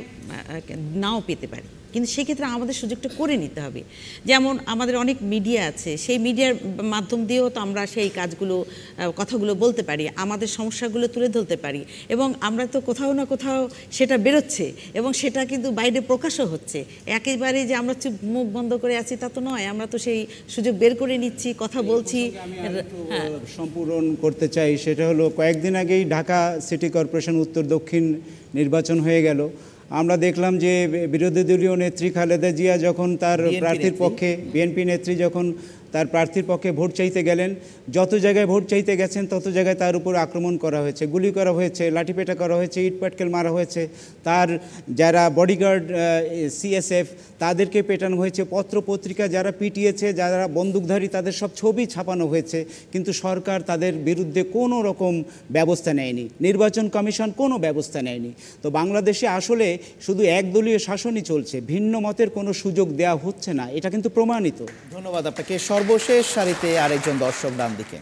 নাও পেতে পারি কিন্তু সেক্ষেত্রে আমাদের সুযোগটা করে নিতে হবে যেমন আমাদের অনেক মিডিয়া আছে সেই মিডিয়ার মাধ্যম দিয়েও তো আমরা সেই কাজগুলো কথাগুলো বলতে পারি আমাদের সমস্যাগুলো তুলে ধরতে পারি এবং আমরা তো কোথাও না কোথাও সেটা বেরোচ্ছে এবং সেটা কিন্তু বাইরে প্রকাশও হচ্ছে একেবারে যে আমরা চুপ মুখ বন্ধ করে আছি তা তো নয় আমরা তো সেই সুযোগ বের করে নিচ্ছি কথা বলছি হ্যাঁ। সম্পূরণ করতে চাই সেটা হলো কয়েকদিন আগেই ঢাকা সিটি কর্পোরেশন উত্তর দক্ষিণ নির্বাচন হয়ে গেল আমরা দেখলাম যে বিরোধী দলীয় নেত্রী খালেদা জিয়া যখন তার প্রার্থীর পক্ষে বিএনপি নেত্রী যখন তার প্রার্থীর পক্ষে ভোট চাইতে গেলেন যত জায়গায় ভোট চাইতে গেছেন তত জায়গায় তার উপর আক্রমণ করা হয়েছে গুলি করা হয়েছে লাঠিপেটা করা হয়েছে ইটপাটকেল মারা হয়েছে তার যারা বডিগার্ড সিএসএফ তাদেরকে পেটানো হয়েছে পত্র পত্রিকা যারা পিটিয়েছে যারা বন্দুকধারী তাদের সব ছবি ছাপানো হয়েছে কিন্তু সরকার তাদের বিরুদ্ধে কোনো রকম ব্যবস্থা নেয়নি নির্বাচন কমিশন কোনো ব্যবস্থা নেয়নি তো বাংলাদেশে আসলে শুধু একদলীয় শাসনই চলছে ভিন্ন মতের কোনো সুযোগ দেওয়া হচ্ছে না এটা কিন্তু প্রমাণিত ধন্যবাদ আপনাকে সর্বশেষ সারিতে আরেকজন দর্শক ডান দিকে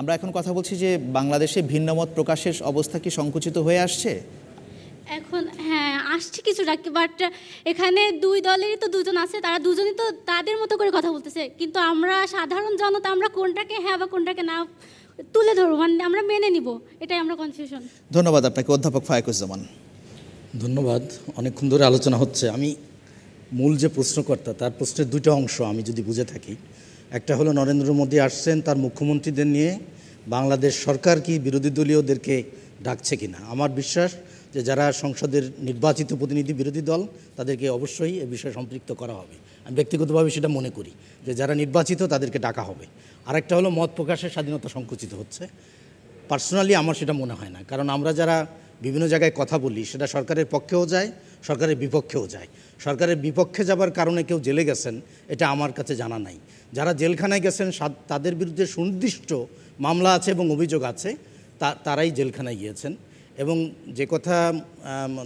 আমরা এখন কথা বলছি যে বাংলাদেশে ভিন্নমত প্রকাশের অবস্থা কি সংকুচিত হয়ে আসছে এখন হ্যাঁ আসছে ডাকি বাট এখানে দুই দলেরই তো দুজন আছে তারা দুজনই তো তাদের মতো করে কথা বলতেছে কিন্তু আমরা সাধারণ জনতা আমরা কোনটাকে হ্যাঁ বা কোনটাকে না তুলে ধরবো মানে আমরা মেনে নিব এটাই আমরা কনফিউশন ধন্যবাদ আপনাকে অধ্যাপক ফায়কুজ্জামান ধন্যবাদ অনেকক্ষণ ধরে আলোচনা হচ্ছে আমি মূল যে প্রশ্নকর্তা তার প্রশ্নের দুটো অংশ আমি যদি বুঝে থাকি একটা হলো নরেন্দ্র মোদী আসছেন তার মুখ্যমন্ত্রীদের নিয়ে বাংলাদেশ সরকার কি বিরোধী দলীয়দেরকে ডাকছে কিনা আমার বিশ্বাস যে যারা সংসদের নির্বাচিত প্রতিনিধি বিরোধী দল তাদেরকে অবশ্যই এ বিষয়ে সম্পৃক্ত করা হবে আমি ব্যক্তিগতভাবে সেটা মনে করি যে যারা নির্বাচিত তাদেরকে ডাকা হবে আরেকটা হলো মত প্রকাশের স্বাধীনতা সংকুচিত হচ্ছে পার্সোনালি আমার সেটা মনে হয় না কারণ আমরা যারা বিভিন্ন জায়গায় কথা বলি সেটা সরকারের পক্ষেও যায় সরকারের বিপক্ষেও যায় সরকারের বিপক্ষে যাবার কারণে কেউ জেলে গেছেন এটা আমার কাছে জানা নাই যারা জেলখানায় গেছেন তাদের বিরুদ্ধে সুনির্দিষ্ট মামলা আছে এবং অভিযোগ আছে তা তারাই জেলখানায় গিয়েছেন এবং যে কথা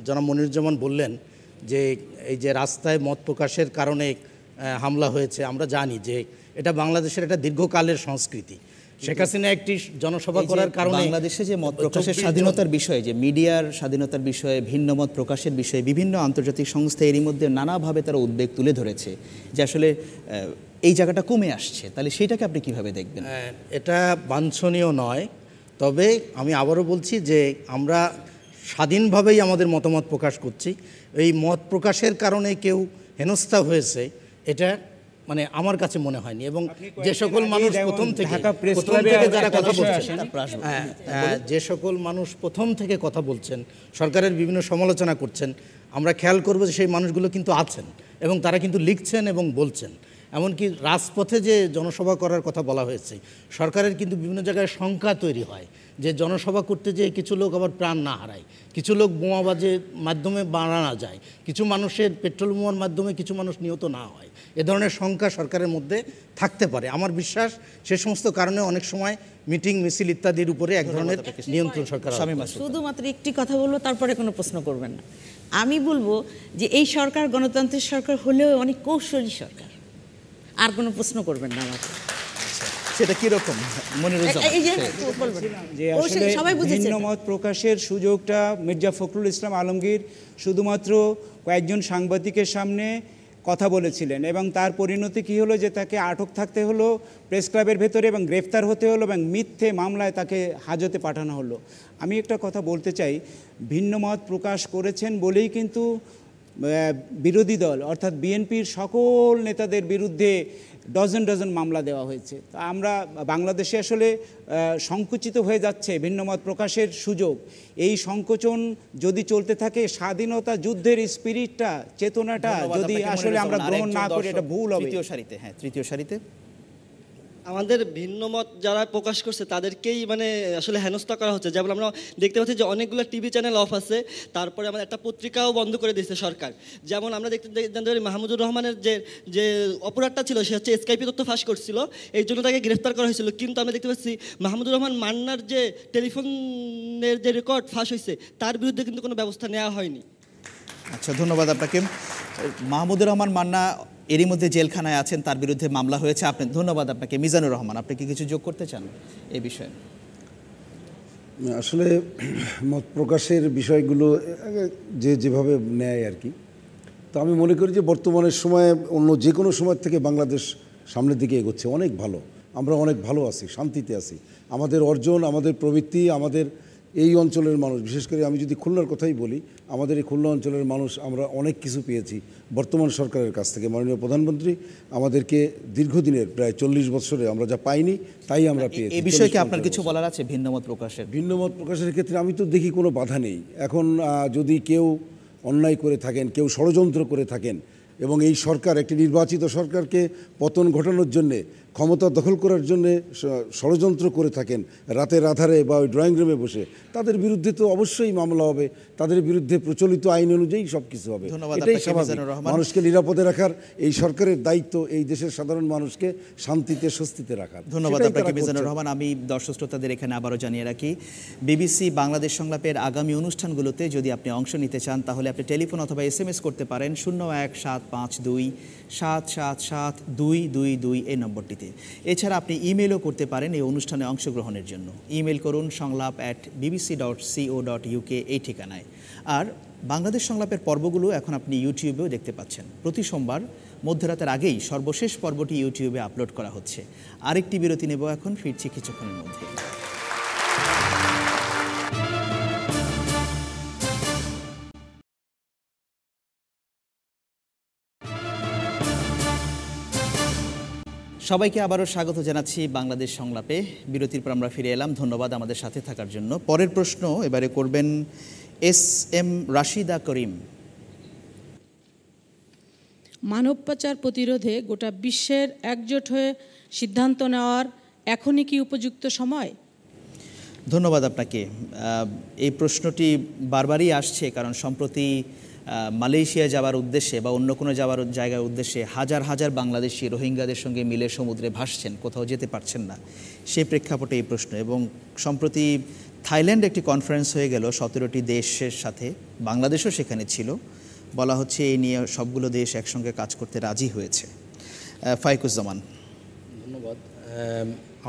জনাব মনিরুজ্জামান বললেন যে এই যে রাস্তায় মত প্রকাশের কারণে হামলা হয়েছে আমরা জানি যে এটা বাংলাদেশের একটা দীর্ঘকালের সংস্কৃতি শেখ হাসিনা একটি জনসভা করার কারণে বাংলাদেশে যে মত প্রকাশের স্বাধীনতার বিষয়ে যে মিডিয়ার স্বাধীনতার বিষয়ে ভিন্ন মত প্রকাশের বিষয়ে বিভিন্ন আন্তর্জাতিক সংস্থা এরই মধ্যে নানাভাবে তারা উদ্বেগ তুলে ধরেছে যে আসলে এই জায়গাটা কমে আসছে তাহলে সেটাকে আপনি কিভাবে দেখবেন হ্যাঁ, এটা বাঞ্ছনীয় নয় তবে আমি আবারও বলছি যে আমরা স্বাধীনভাবেই আমাদের মতামত প্রকাশ করছি এই মত প্রকাশের কারণে কেউ হেনস্থা হয়েছে এটা মানে আমার কাছে মনে হয়নি এবং যে সকল মানুষ প্রথম থেকে প্রথম থেকে যারা কথা বলছেন হ্যাঁ, হ্যাঁ, হ্যাঁ, যে সকল মানুষ প্রথম থেকে কথা বলছেন সরকারের বিভিন্ন সমালোচনা করছেন আমরা খেয়াল করবো যে সেই মানুষগুলো কিন্তু আছেন এবং তারা কিন্তু লিখছেন এবং বলছেন এমনকি রাজপথে যে জনসভা করার কথা বলা হয়েছে সরকারের কিন্তু বিভিন্ন জায়গায় শঙ্কা তৈরি হয় যে জনসভা করতে যেয়ে কিছু লোক আবার প্রাণ না হারায় কিছু লোক বোমাবাজের মাধ্যমে বাড়ানো যায় কিছু মানুষের পেট্রোল বোমার মাধ্যমে কিছু মানুষ নিহত না হয় এ ধরনের শঙ্কা সরকারের মধ্যে থাকতে পারে আমার বিশ্বাস সে সমস্ত কারণে অনেক সময় মিটিং মিছিল ইত্যাদির উপরে এক ধরনের নিয়ন্ত্রণ সরকার শুধুমাত্র একটি কথা বলবো তারপরে কোনো প্রশ্ন করবেন না আমি বলবো যে এই সরকার গণতন্ত্রের সরকার হলেও অনেক কৌশলী সরকার আর কোনো প্রশ্ন করবেন না আমাকে সেটা কিরকম যে আসলে ভিন্নমত প্রকাশের সুযোগটা মির্জা ফখরুল ইসলাম আলমগীর শুধুমাত্র কয়েকজন সাংবাদিকের সামনে কথা বলেছিলেন এবং তার পরিণতি কী হলো যে তাকে আটক থাকতে হলো প্রেস ক্লাবের ভেতরে এবং গ্রেফতার হতে হলো এবং মিথ্যে মামলায় তাকে হাজতে পাঠানো হলো আমি একটা কথা বলতে চাই ভিন্ন মত প্রকাশ করেছেন বলেই কিন্তু বিরোধী দল অর্থাৎ বিএনপির সকল নেতাদের বিরুদ্ধে ডজন ডজন মামলা দেওয়া হয়েছে তো আমরা বাংলাদেশে আসলে সংকুচিত হয়ে যাচ্ছে ভিন্নমত প্রকাশের সুযোগ এই সংকোচন যদি চলতে থাকে স্বাধীনতা যুদ্ধের স্পিরিটটা চেতনাটা যদি আসলে আমরা গ্রহণ না করি এটা ভুল হবে তৃতীয় সারিতে হ্যাঁ তৃতীয় সারিতে আমাদের ভিন্ন মত যারা প্রকাশ করছে তাদেরকেই মানে আসলে হেনস্থা করা হচ্ছে যেমন আমরা দেখতে পাচ্ছি যে অনেকগুলো টিভি চ্যানেল অফ আছে তারপরে আমাদের একটা পত্রিকাও বন্ধ করে দিয়েছে সরকার যেমন আমরা দেখতে জানতে পারি মাহমুদুর রহমানের যে যে অপরাধটা ছিল সে হচ্ছে এসকাইপি তথ্য ফাঁস করছিল এই জন্য তাকে গ্রেফতার করা হয়েছিল কিন্তু আমরা দেখতে পাচ্ছি মাহমুদুর রহমান মান্নার যে টেলিফোনের যে রেকর্ড ফাঁস হয়েছে তার বিরুদ্ধে কিন্তু কোনো ব্যবস্থা নেওয়া হয়নি আচ্ছা ধন্যবাদ আপনাকে মাহমুদুর রহমান মান্না এরই মধ্যে জেলখানায় আছেন তার বিরুদ্ধে মামলা হয়েছে আপনি ধন্যবাদ আপনাকে মিজানুর রহমান আপনি কি কিছু যোগ করতে চান এ বিষয়ে আসলে মত প্রকাশের বিষয়গুলো যে যেভাবে নেয় আর কি তো আমি মনে করি যে বর্তমানের সময়ে অন্য যে কোনো সময় থেকে বাংলাদেশ সামনের দিকে এগোচ্ছে অনেক ভালো আমরা অনেক ভালো আছি শান্তিতে আছি আমাদের অর্জন আমাদের প্রবৃত্তি আমাদের এই অঞ্চলের মানুষ বিশেষ করে আমি যদি খুলনার কথাই বলি আমাদের এই খুলনা অঞ্চলের মানুষ আমরা অনেক কিছু পেয়েছি বর্তমান সরকারের কাছ থেকে মাননীয় প্রধানমন্ত্রী আমাদেরকে দীর্ঘদিনের প্রায় চল্লিশ বছরে আমরা যা পাইনি তাই আমরা পেয়েছি এই বিষয়ে আপনার কিছু বলার আছে ভিন্নমত প্রকাশের ভিন্নমত প্রকাশের ক্ষেত্রে আমি তো দেখি কোনো বাধা নেই এখন যদি কেউ অন্যায় করে থাকেন কেউ ষড়যন্ত্র করে থাকেন এবং এই সরকার একটি নির্বাচিত সরকারকে পতন ঘটানোর জন্যে ক্ষমতা দখল করার জন্য ষড়যন্ত্র করে থাকেন রাতের আধারে বা ওই ড্রয়িং রুমে বসে তাদের বিরুদ্ধে তো অবশ্যই মামলা হবে তাদের বিরুদ্ধে প্রচলিত আইন অনুযায়ী সব কিছু হবে এটাই স্বাভাবিক মানুষকে নিরাপদে রাখার এই সরকারের দায়িত্ব এই দেশের সাধারণ মানুষকে শান্তিতে স্বস্তিতে রাখার ধন্যবাদ আপনাকে মিজানুর রহমান আমি দর্শক শ্রোতাদের এখানে আবারও জানিয়ে রাখি বিবিসি বাংলাদেশ সংলাপের আগামী অনুষ্ঠানগুলোতে যদি আপনি অংশ নিতে চান তাহলে আপনি টেলিফোন অথবা এস করতে পারেন শূন্য এক সাত পাঁচ দুই সাত সাত সাত দুই দুই দুই এই নম্বরটিতে এছাড়া আপনি ইমেলও করতে পারেন এই অনুষ্ঠানে অংশগ্রহণের জন্য ইমেল করুন sanglap at BBC dot co dot UK এই ঠিকানায় আর বাংলাদেশ সংলাপের পর্বগুলো এখন আপনি ইউটিউবেও দেখতে পাচ্ছেন প্রতি সোমবার মধ্যরাতের আগেই সর্বশেষ পর্বটি ইউটিউবে আপলোড করা হচ্ছে আরেকটি বিরতি নেব এখন ফিরছি কিছুক্ষণের মধ্যে সবাইকে আবারও স্বাগত জানাচ্ছি বাংলাদেশ সংলাপে বিরতির পর আমরা ফিরে এলাম ধন্যবাদ আমাদের সাথে থাকার জন্য পরের প্রশ্ন এবারে করবেন এস এম রাশিদা করিম মানব পাচার প্রতিরোধে গোটা বিশ্বের একজোট হয়ে সিদ্ধান্ত নেওয়ার এখনই কি উপযুক্ত সময় ধন্যবাদ আপনাকে এই প্রশ্নটি বারবারই আসছে কারণ সম্প্রতি মালয়েশিয়া যাওয়ার উদ্দেশ্যে বা অন্য কোনো যাওয়ার জায়গার উদ্দেশ্যে হাজার হাজার বাংলাদেশি রোহিঙ্গাদের সঙ্গে মিলে সমুদ্রে ভাসছেন কোথাও যেতে পারছেন না সেই প্রেক্ষাপটে এই প্রশ্ন এবং সম্প্রতি থাইল্যান্ড একটি কনফারেন্স হয়ে গেল সতেরোটি দেশের সাথে বাংলাদেশও সেখানে ছিল বলা হচ্ছে এই নিয়ে সবগুলো দেশ একসঙ্গে কাজ করতে রাজি হয়েছে ফাইকুজ্জামান ধন্যবাদ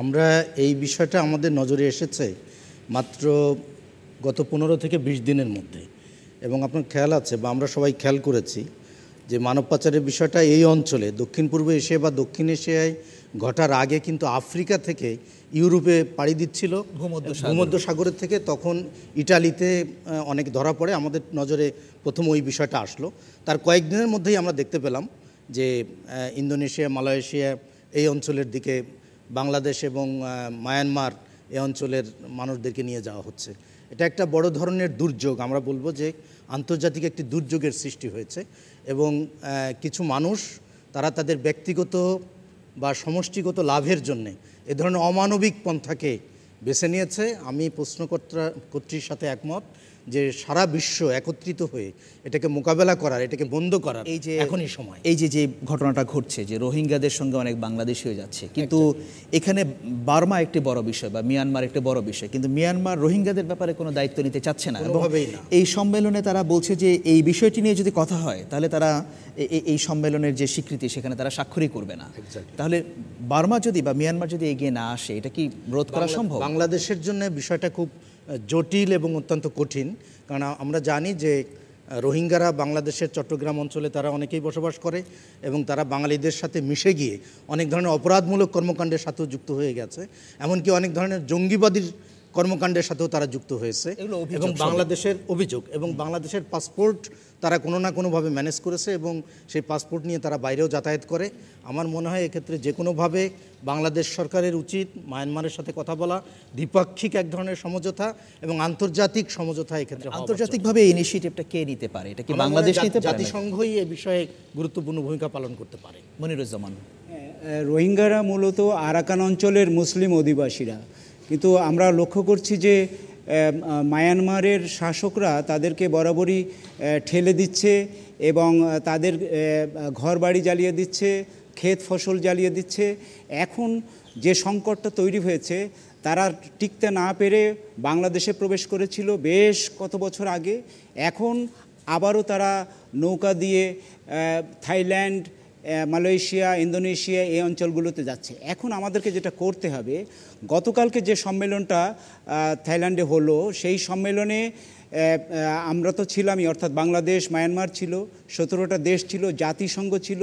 আমরা এই বিষয়টা আমাদের নজরে এসেছে মাত্র গত পনেরো থেকে বিশ দিনের মধ্যে এবং আপনার খেয়াল আছে বা আমরা সবাই খেয়াল করেছি যে মানব পাচারের বিষয়টা এই অঞ্চলে দক্ষিণ পূর্ব এশিয়া বা দক্ষিণ এশিয়ায় ঘটার আগে কিন্তু আফ্রিকা থেকে ইউরোপে পাড়ি দিচ্ছিল ভূমধ্য সাগরের থেকে তখন ইটালিতে অনেক ধরা পড়ে আমাদের নজরে প্রথম ওই বিষয়টা আসলো তার কয়েকদিনের মধ্যেই আমরা দেখতে পেলাম যে ইন্দোনেশিয়া মালয়েশিয়া এই অঞ্চলের দিকে বাংলাদেশ এবং মায়ানমার এই অঞ্চলের মানুষদেরকে নিয়ে যাওয়া হচ্ছে এটা একটা বড় ধরনের দুর্যোগ আমরা বলবো যে আন্তর্জাতিক একটি দুর্যোগের সৃষ্টি হয়েছে এবং কিছু মানুষ তারা তাদের ব্যক্তিগত বা সমষ্টিগত লাভের জন্য এ ধরনের অমানবিক পন্থাকে বেছে নিয়েছে আমি প্রশ্নকর্তা কর্ত্রীর সাথে একমত যে সারা বিশ্ব একত্রিত হয়ে এটাকে মোকাবেলা করার এটাকে বন্ধ করার এই যে এখনই সময় এই যে যে ঘটনাটা ঘটছে যে রোহিঙ্গাদের সঙ্গে অনেক বাংলাদেশ হয়ে যাচ্ছে কিন্তু এখানে বার্মা একটি বড় বিষয় বা মিয়ানমার একটি বড় বিষয় কিন্তু মিয়ানমার রোহিঙ্গাদের ব্যাপারে কোনো দায়িত্ব নিতে চাচ্ছে না এই সম্মেলনে তারা বলছে যে এই বিষয়টি নিয়ে যদি কথা হয় তাহলে তারা এই সম্মেলনের যে স্বীকৃতি সেখানে তারা স্বাক্ষরই করবে না তাহলে বার্মা যদি বা মিয়ানমার যদি এগিয়ে না আসে এটা কি রোধ করা সম্ভব বাংলাদেশের জন্য বিষয়টা খুব জটিল এবং অত্যন্ত কঠিন কারণ আমরা জানি যে রোহিঙ্গারা বাংলাদেশের চট্টগ্রাম অঞ্চলে তারা অনেকেই বসবাস করে এবং তারা বাঙালিদের সাথে মিশে গিয়ে অনেক ধরনের অপরাধমূলক কর্মকাণ্ডের সাথেও যুক্ত হয়ে গেছে এমনকি অনেক ধরনের জঙ্গিবাদীর কর্মকাণ্ডের সাথেও তারা যুক্ত হয়েছে এবং বাংলাদেশের অভিযোগ এবং বাংলাদেশের পাসপোর্ট তারা কোনো না কোনোভাবে ম্যানেজ করেছে এবং সেই পাসপোর্ট নিয়ে তারা বাইরেও যাতায়াত করে আমার মনে হয় এক্ষেত্রে যে কোনোভাবে বাংলাদেশ সরকারের উচিত মায়ানমারের সাথে কথা বলা দ্বিপাক্ষিক এক ধরনের সমঝোতা এবং আন্তর্জাতিক সমঝোতা এক্ষেত্রে আন্তর্জাতিকভাবে ইনিশিয়েটিভটা কে নিতে পারে এটা কি বাংলাদেশ নিতে জাতিসংঘই এ বিষয়ে গুরুত্বপূর্ণ ভূমিকা পালন করতে পারে মনিরুজ্জামান হ্যাঁ, রোহিঙ্গারা মূলত আরাকান অঞ্চলের মুসলিম অধিবাসীরা কিন্তু আমরা লক্ষ্য করছি যে মায়ানমারের শাসকরা তাদেরকে বরাবরই ঠেলে দিচ্ছে এবং তাদের ঘর বাড়ি জ্বালিয়ে দিচ্ছে ক্ষেত ফসল জ্বালিয়ে দিচ্ছে এখন যে সংকটটা তৈরি হয়েছে তারা টিকতে না পেরে বাংলাদেশে প্রবেশ করেছিল বেশ কত বছর আগে এখন আবারও তারা নৌকা দিয়ে থাইল্যান্ড মালয়েশিয়া ইন্দোনেশিয়া এই অঞ্চলগুলোতে যাচ্ছে এখন আমাদেরকে যেটা করতে হবে গতকালকে যে সম্মেলনটা থাইল্যান্ডে হলো সেই সম্মেলনে আমরা তো ছিলামই অর্থাৎ বাংলাদেশ মায়ানমার ছিল সতেরোটা দেশ ছিল জাতিসংঘ ছিল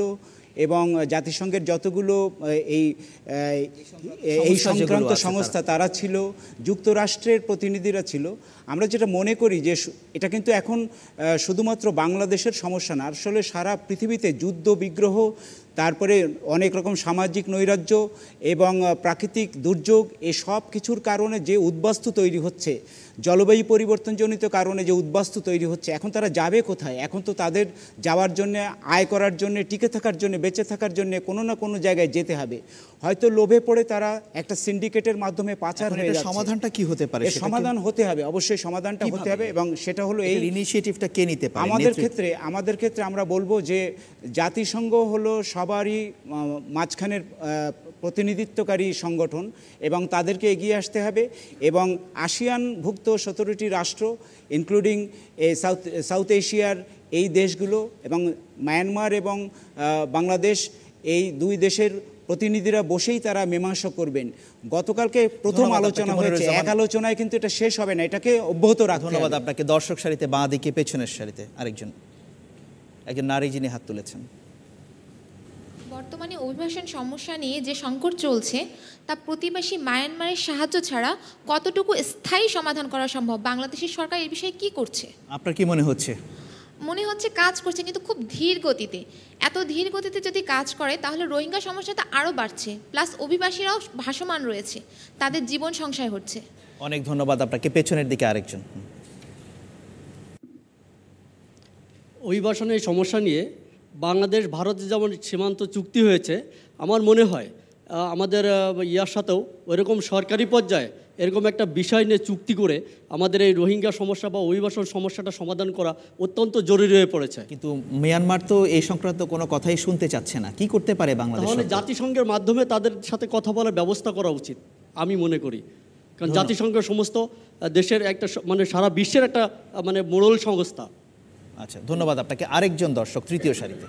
এবং জাতিসংঘের যতগুলো এই এই সংক্রান্ত সংস্থা তারা ছিল যুক্তরাষ্ট্রের প্রতিনিধিরা ছিল আমরা যেটা মনে করি যে এটা কিন্তু এখন শুধুমাত্র বাংলাদেশের সমস্যা না আসলে সারা পৃথিবীতে যুদ্ধ বিগ্রহ তারপরে অনেক রকম সামাজিক নৈরাজ্য এবং প্রাকৃতিক দুর্যোগ এসব কিছুর কারণে যে উদ্বাস্তু তৈরি হচ্ছে জলবায়ু পরিবর্তনজনিত কারণে যে উদ্বাস্তু তৈরি হচ্ছে এখন তারা যাবে কোথায় এখন তো তাদের যাওয়ার জন্য আয় করার জন্য টিকে থাকার জন্য বেঁচে থাকার জন্য কোনো না কোনো জায়গায় যেতে হবে হয়তো লোভে পড়ে তারা একটা সিন্ডিকেটের মাধ্যমে পাচার হয়ে সমাধানটা কি হতে পারে সমাধান হতে হবে অবশ্যই সমাধানটা হতে হবে এবং সেটা হলো এই ইনিশিয়েটিভটা কে নিতে পারে আমাদের ক্ষেত্রে আমাদের ক্ষেত্রে আমরা বলবো যে জাতিসংঘ হলো সবারই মাঝখানের প্রতিনিধিত্বকারী সংগঠন এবং তাদেরকে এগিয়ে আসতে হবে এবং আসিয়ানভুক্ত সতেরোটি রাষ্ট্র ইনক্লুডিং সাউথ সাউথ এশিয়ার এই দেশগুলো এবং মায়ানমার এবং বাংলাদেশ এই দুই দেশের প্রতিনিধিরা বসেই তারা মীমাংসা করবেন গতকালকে প্রথম আলোচনা হয়েছে এক আলোচনায় কিন্তু এটা শেষ হবে না এটাকে অব্যাহত রাখ ধন্যবাদ আপনাকে দর্শক সারিতে বাঁ দিকে পেছনের সারিতে আরেকজন একজন নারী যিনি হাত তুলেছেন বর্তমানে অভিবাসন সমস্যা নিয়ে যে সংকট চলছে তা প্রতিবেশী মায়ানমারের সাহায্য ছাড়া কতটুকু স্থায়ী সমাধান করা সম্ভব বাংলাদেশের সরকার এ বিষয়ে কি করছে আপনার কি মনে হচ্ছে মনে হচ্ছে কাজ করছে কিন্তু খুব ধীর গতিতে এত ধীর গতিতে যদি কাজ করে তাহলে রোহিঙ্গা সমস্যাটা আরও বাড়ছে প্লাস অভিবাসীরাও ভাসমান রয়েছে তাদের জীবন সংশয় হচ্ছে অনেক ধন্যবাদ আপনাকে পেছনের দিকে আরেকজন অভিবাসনের সমস্যা নিয়ে বাংলাদেশ ভারতে যেমন সীমান্ত চুক্তি হয়েছে আমার মনে হয় আমাদের ইয়ার সাথেও ওইরকম সরকারি পর্যায়ে এরকম একটা বিষয় নিয়ে চুক্তি করে আমাদের এই রোহিঙ্গা সমস্যা বা অভিবাসন সমস্যাটা সমাধান করা অত্যন্ত জরুরি হয়ে পড়েছে কিন্তু মিয়ানমার তো এই সংক্রান্ত কোনো কথাই শুনতে চাচ্ছে না কি করতে পারে বাংলাদেশ তাহলে জাতিসংঘের মাধ্যমে তাদের সাথে কথা বলার ব্যবস্থা করা উচিত আমি মনে করি কারণ জাতিসংঘের সমস্ত দেশের একটা মানে সারা বিশ্বের একটা মানে মোড়ল সংস্থা আচ্ছা ধন্যবাদ আপনাকে আরেকজন দর্শক তৃতীয় সারিতে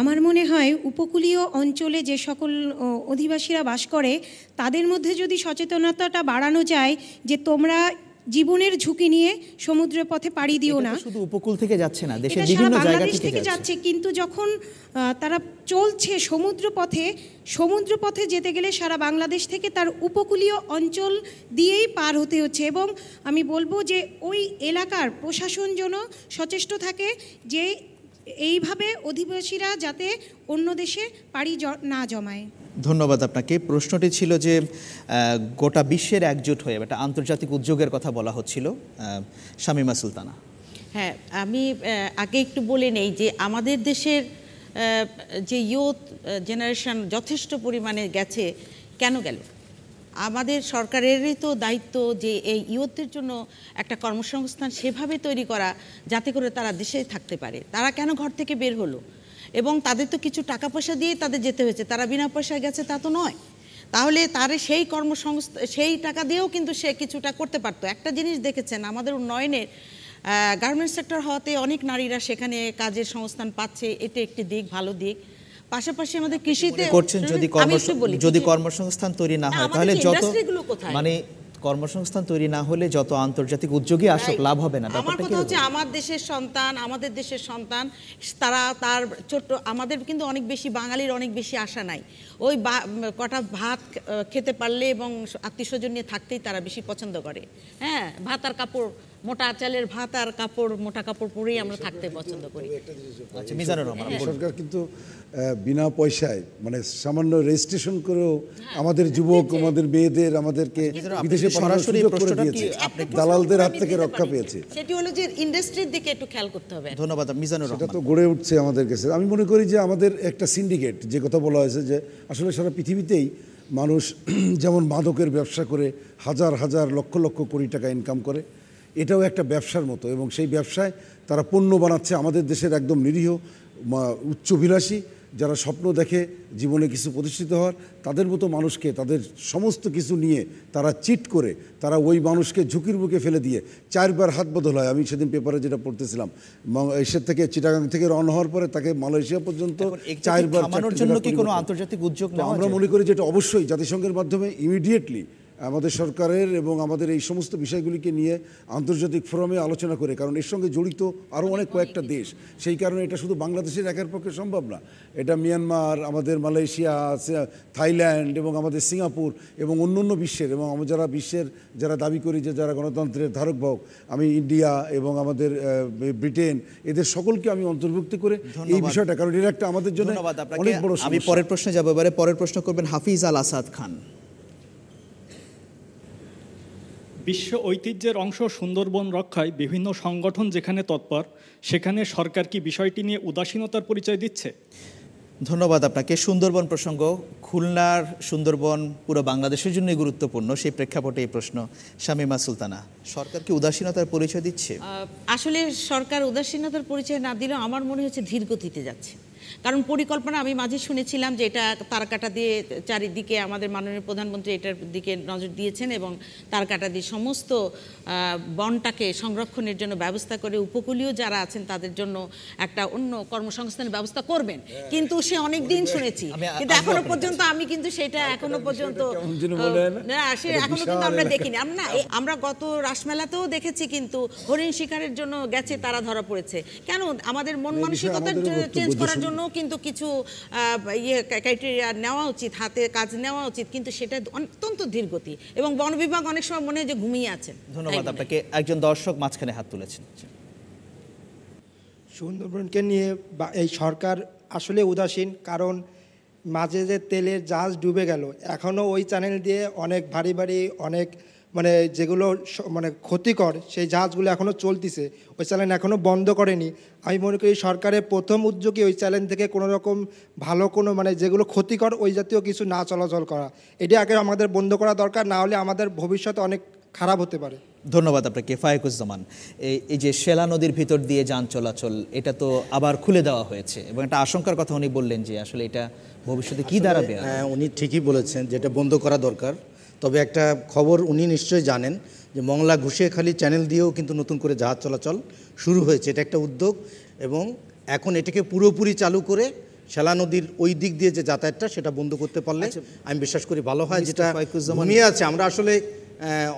আমার মনে হয় উপকূলীয় অঞ্চলে যে সকল অধিবাসীরা বাস করে তাদের মধ্যে যদি সচেতনতাটা বাড়ানো যায় যে তোমরা জীবনের ঝুঁকি নিয়ে সমুদ্রের পথে পাড়ি দিও না শুধু উপকূল থেকে যাচ্ছে না দেশের বিভিন্ন জায়গা থেকে যাচ্ছে কিন্তু যখন তারা চলছে সমুদ্র পথে সমুদ্র পথে যেতে গেলে সারা বাংলাদেশ থেকে তার উপকূলীয় অঞ্চল দিয়েই পার হতে হচ্ছে এবং আমি বলবো যে ওই এলাকার প্রশাসন যেন সচেষ্ট থাকে যে এইভাবে অধিবাসীরা যাতে অন্য দেশে পাড়ি না জমায় ধন্যবাদ আপনাকে প্রশ্নটি ছিল যে গোটা বিশ্বের একজোট হয়ে একটা আন্তর্জাতিক উদ্যোগের কথা বলা হচ্ছিল শামিমা সুলতানা হ্যাঁ আমি আগে একটু বলে নেই যে আমাদের দেশের যে ইয়ুথ জেনারেশন যথেষ্ট পরিমাণে গেছে কেন গেল আমাদের সরকারেরই তো দায়িত্ব যে এই ইয়ুথদের জন্য একটা কর্মসংস্থান সেভাবে তৈরি করা যাতে করে তারা দেশে থাকতে পারে তারা কেন ঘর থেকে বের হলো এবং তাদের তো কিছু টাকা পয়সা দিয়েই তাদের যেতে হয়েছে তারা বিনা পয়সায় গেছে তা তো নয় তাহলে তার সেই কর্মসংস্থা সেই টাকা দিয়েও কিন্তু সে কিছুটা করতে পারতো একটা জিনিস দেখেছেন আমাদের উন্নয়নের গার্মেন্টস সেক্টর হওয়াতে অনেক নারীরা সেখানে কাজের সংস্থান পাচ্ছে এটা একটি দিক ভালো দিক পাশাপাশি আমাদের কৃষিতে করছেন যদি কর্মসংস্থান তৈরি না হয় তাহলে যত মানে কর্মসংস্থান তৈরি না হলে যত আন্তর্জাতিক উদ্যোগে আসুক লাভ হবে না আমার কথা হচ্ছে আমার দেশের সন্তান আমাদের দেশের সন্তান তারা তার ছোট্ট আমাদের কিন্তু অনেক বেশি বাঙালির অনেক বেশি আশা নাই ওই কটা ভাত খেতে পারলে এবং আত্মীয়স্বজন নিয়ে থাকতেই তারা বেশি পছন্দ করে হ্যাঁ ভাত আর কাপড় মোটা চালের ভাত আর কাপড় মোটা কাপড় পরেই আমরা থাকতে পছন্দ করি আচ্ছা, হ্যাঁ। সরকার কিন্তু বিনা পয়সায় মানে সামান্য রেজিস্ট্রেশন করেও হ্যাঁ। আমাদের যুবক আমাদের মেয়েদের আমাদেরকে আচ্ছা, বিদেশে সরাসরি দিয়েছে দালালদের হাত থেকে রক্ষা পেয়েছে সেটি হলো যে ইন্ডাস্ট্রির দিকে একটু খেয়াল করতে হবে ধন্যবাদ মিজানুর রহমান তো গড়ে উঠছে আমাদের কাছে আমি মনে করি যে আমাদের একটা সিন্ডিকেট যে কথা বলা হয়েছে যে আসলে সারা পৃথিবীতেই মানুষ [clears throat] যেমন মাদকের ব্যবসা করে হাজার হাজার লক্ষ লক্ষ কোটি টাকা ইনকাম করে এটাও একটা ব্যবসার মতো এবং সেই ব্যবসায় তারা পণ্য বানাচ্ছে আমাদের দেশের একদম নিরীহ বিলাসী যারা স্বপ্ন দেখে জীবনে কিছু প্রতিষ্ঠিত হওয়ার তাদের মতো মানুষকে তাদের সমস্ত কিছু নিয়ে তারা চিট করে তারা ওই মানুষকে ঝুঁকির মুখে ফেলে দিয়ে চারবার হাত বদল হয় আমি সেদিন পেপারে যেটা পড়তেছিলাম এসের থেকে চিটাগাং থেকে রওনা হওয়ার পরে তাকে মালয়েশিয়া পর্যন্ত চারবার জন্য কি কোনো আন্তর্জাতিক উদ্যোগ আমরা মনে করি যেটা অবশ্যই জাতিসংঘের মাধ্যমে ইমিডিয়েটলি আমাদের সরকারের এবং আমাদের এই সমস্ত বিষয়গুলিকে নিয়ে আন্তর্জাতিক ফোরামে আলোচনা করে কারণ এর সঙ্গে জড়িত আরও অনেক কয়েকটা দেশ সেই কারণে এটা শুধু বাংলাদেশের একের পক্ষে সম্ভব না এটা মিয়ানমার আমাদের মালয়েশিয়া থাইল্যান্ড এবং আমাদের সিঙ্গাপুর এবং অন্য অন্য বিশ্বের এবং আমরা যারা বিশ্বের যারা দাবি করি যে যারা গণতন্ত্রের ধারক ভাগ আমি ইন্ডিয়া এবং আমাদের ব্রিটেন এদের সকলকে আমি অন্তর্ভুক্ত করে এই বিষয়টা কারণ এটা একটা আমাদের জন্য অনেক বড় আমি পরের প্রশ্নে যাবো এবারে পরের প্রশ্ন করবেন হাফিজ আল আসাদ খান বিশ্ব ঐতিহ্যের অংশ সুন্দরবন রক্ষায় বিভিন্ন সংগঠন যেখানে তৎপর সেখানে সরকার কি বিষয়টি নিয়ে উদাসীনতার পরিচয় দিচ্ছে ধন্যবাদ আপনাকে সুন্দরবন প্রসঙ্গ খুলনার সুন্দরবন পুরো বাংলাদেশের জন্যই গুরুত্বপূর্ণ সেই প্রেক্ষাপটে এই প্রশ্ন শামিমা সুলতানা সরকার কি উদাসীনতার পরিচয় দিচ্ছে আসলে সরকার উদাসীনতার পরিচয় না দিলেও আমার মনে হচ্ছে ধীর গতিতে যাচ্ছে কারণ পরিকল্পনা আমি মাঝে শুনেছিলাম যে এটা তারকাটা দিয়ে চারিদিকে আমাদের মাননীয় প্রধানমন্ত্রী এটার দিকে নজর দিয়েছেন এবং তারকাটা দিয়ে সমস্ত বনটাকে সংরক্ষণের জন্য ব্যবস্থা করে উপকূলীয় যারা আছেন তাদের জন্য একটা অন্য কর্মসংস্থানের ব্যবস্থা করবেন হ্যাঁ, হ্যাঁ, কিন্তু সে হ্যাঁ। অনেক দিন শুনেছি কিন্তু এখনো পর্যন্ত আমি কিন্তু সেটা এখনো পর্যন্ত না সে এখনো কিন্তু আমরা দেখিনি আমরা আমরা গত রাসমেলাতেও দেখেছি কিন্তু হরিণ শিকারের জন্য গেছে তারা ধরা পড়েছে কেন আমাদের মন মানসিকতা চেঞ্জ করার জন্য কিন্তু কিছু ইয়ে ক্রাইটেরিয়া নেওয়া উচিত হাতে কাজ নেওয়া উচিত কিন্তু সেটা অত্যন্ত ধীরগতি এবং বন বিভাগ অনেক সময় মনে হয় যে ঘুমিয়ে আছেন ধন্যবাদ আপনাকে একজন দর্শক মাঝখানে হাত তুলেছেন সুন্দরবনকে নিয়ে এই সরকার আসলে উদাসীন কারণ মাঝে যে তেলের জাহাজ ডুবে গেল এখনও ওই চ্যানেল দিয়ে অনেক ভারী ভারী অনেক মানে যেগুলো মানে ক্ষতিকর সেই জাহাজগুলো এখনও চলতেছে ওই চ্যানেল এখনও বন্ধ করেনি আমি মনে করি সরকারের প্রথম উদ্যোগই ওই চ্যানেল থেকে কোনো রকম ভালো কোনো মানে যেগুলো ক্ষতিকর ওই জাতীয় কিছু না চলাচল করা এটি আগে আমাদের বন্ধ করা দরকার না হলে আমাদের ভবিষ্যতে অনেক খারাপ হতে পারে ধন্যবাদ আপনাকে ফায়েকুজ্জামান এই যে শেলা নদীর ভিতর দিয়ে যান চলাচল এটা তো আবার খুলে দেওয়া হয়েছে এবং একটা আশঙ্কার কথা উনি বললেন যে আসলে এটা ভবিষ্যতে কি দাঁড়াবে হ্যাঁ, উনি ঠিকই বলেছেন যেটা বন্ধ করা দরকার তবে একটা খবর উনি নিশ্চয়ই জানেন যে মংলা খালি চ্যানেল দিয়েও কিন্তু নতুন করে জাহাজ চলাচল শুরু হয়েছে এটা একটা উদ্যোগ এবং এখন এটাকে পুরোপুরি চালু করে শেলা নদীর ওই দিক দিয়ে যে যাতায়াতটা সেটা বন্ধ করতে পারলে আচ্ছা, আমি বিশ্বাস করি ভালো হয় যেটা ঘুমিয়ে আছে আমরা আসলে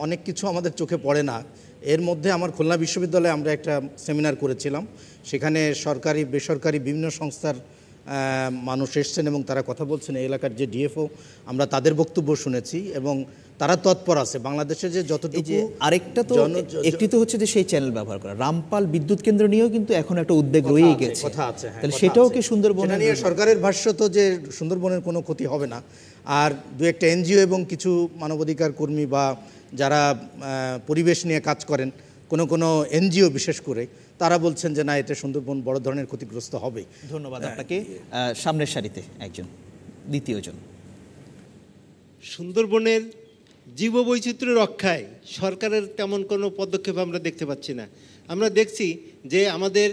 অনেক কিছু আমাদের চোখে পড়ে না এর মধ্যে আমার খুলনা বিশ্ববিদ্যালয়ে আমরা একটা সেমিনার করেছিলাম সেখানে সরকারি বেসরকারি বিভিন্ন সংস্থার মানুষ এসছেন এবং তারা কথা বলছেন এই এলাকার যে ডিএফও আমরা তাদের বক্তব্য শুনেছি এবং তারা তৎপর আছে বাংলাদেশে যে যে আরেকটা তো একটি তো হচ্ছে যে সেই চ্যানেল ব্যবহার করা রামপাল বিদ্যুৎ কেন্দ্র নিয়েও কিন্তু এখন একটা উদ্বেগ রয়েই গেছে কথা আছে হ্যাঁ, তাহলে সেটাও কি সুন্দরবনের নিয়ে সরকারের ভাষ্য তো যে সুন্দরবনের কোনো ক্ষতি হবে না আর দু একটা এনজিও এবং কিছু মানবাধিকার কর্মী বা যারা পরিবেশ নিয়ে কাজ করেন কোনো কোনো এনজিও বিশেষ করে তারা বলছেন যে না এটা সুন্দরবন বড় ধরনের ক্ষতিগ্রস্ত হবে ধন্যবাদ হ্যাঁ। আপনাকে সামনের সারিতে একজন দ্বিতীয়জন সুন্দরবনের জীববৈচিত্র্য রক্ষায় সরকারের তেমন কোনো পদক্ষেপ আমরা দেখতে পাচ্ছি না আমরা দেখছি যে আমাদের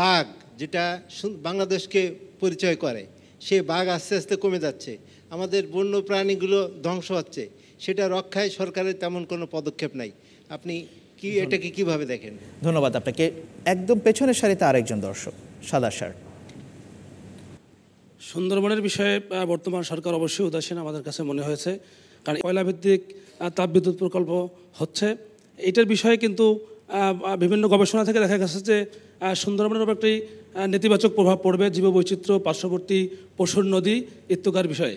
বাঘ যেটা বাংলাদেশকে পরিচয় করে সে বাঘ আস্তে আস্তে কমে যাচ্ছে আমাদের বন্য প্রাণীগুলো ধ্বংস হচ্ছে সেটা রক্ষায় সরকারের তেমন কোনো পদক্ষেপ নাই আপনি কি এটাকে কিভাবে দেখেন ধন্যবাদ আপনাকে একদম পেছনের সারিতে আরেকজন দর্শক সাদা শার্ট সুন্দরবনের বিষয়ে বর্তমান সরকার অবশ্যই উদাসীন আমাদের কাছে মনে হয়েছে কারণ কয়লাভিত্তিক তাপবিদ্যুৎ প্রকল্প হচ্ছে এটার বিষয়ে কিন্তু বিভিন্ন গবেষণা থেকে দেখা গেছে যে সুন্দরবনের উপর একটি নেতিবাচক প্রভাব পড়বে জীববৈচিত্র্য পার্শ্ববর্তী পশুর নদী ইত্যকার বিষয়ে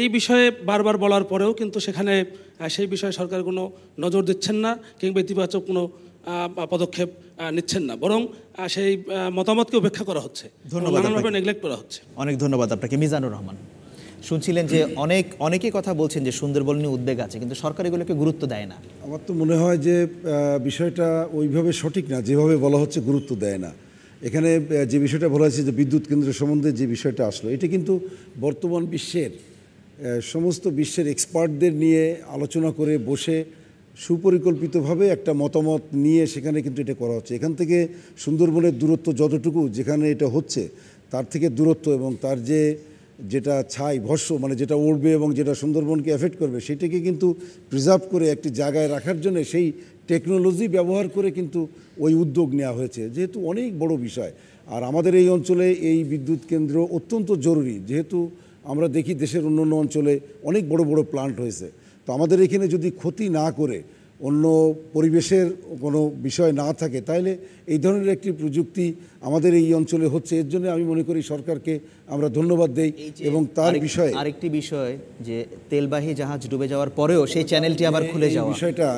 এই বিষয়ে বারবার বলার পরেও কিন্তু সেখানে সেই বিষয়ে সরকার কোনো নজর দিচ্ছেন না কিংবা ইতিবাচক কোনো পদক্ষেপ নিচ্ছেন না বরং সেই মতামতকে উপেক্ষা করা হচ্ছে ধন্যবাদ নেগলেক্ট করা হচ্ছে অনেক ধন্যবাদ আপনাকে মিজানুর রহমান শুনছিলেন যে অনেক অনেকেই কথা বলছেন যে সুন্দরবন নিয়ে উদ্বেগ আছে কিন্তু সরকার এগুলোকে গুরুত্ব দেয় না আমার তো মনে হয় যে বিষয়টা ওইভাবে সঠিক না যেভাবে বলা হচ্ছে গুরুত্ব দেয় না এখানে যে বিষয়টা বলা হয়েছে যে বিদ্যুৎ কেন্দ্র সম্বন্ধে যে বিষয়টা আসলো এটা কিন্তু বর্তমান বিশ্বের সমস্ত বিশ্বের এক্সপার্টদের নিয়ে আলোচনা করে বসে সুপরিকল্পিতভাবে একটা মতামত নিয়ে সেখানে কিন্তু এটা করা হচ্ছে এখান থেকে সুন্দরবনের দূরত্ব যতটুকু যেখানে এটা হচ্ছে তার থেকে দূরত্ব এবং তার যে যেটা ছাই ভস্য মানে যেটা উড়বে এবং যেটা সুন্দরবনকে এফেক্ট করবে সেটাকে কিন্তু প্রিজার্ভ করে একটি জায়গায় রাখার জন্য সেই টেকনোলজি ব্যবহার করে কিন্তু ওই উদ্যোগ নেওয়া হয়েছে যেহেতু অনেক বড় বিষয় আর আমাদের এই অঞ্চলে এই বিদ্যুৎ কেন্দ্র অত্যন্ত জরুরি যেহেতু আমরা দেখি দেশের অন্য অন্য অঞ্চলে অনেক বড় বড় প্লান্ট হয়েছে তো আমাদের এখানে যদি ক্ষতি না করে অন্য পরিবেশের কোনো বিষয় না থাকে তাহলে এই ধরনের একটি প্রযুক্তি আমাদের এই অঞ্চলে হচ্ছে এর জন্য আমি মনে করি সরকারকে আমরা ধন্যবাদ দেই এবং তার বিষয়ে আরেকটি বিষয় যে তেলবাহী জাহাজ ডুবে যাওয়ার পরেও সেই চ্যানেলটি আবার খুলে যাওয়া বিষয়টা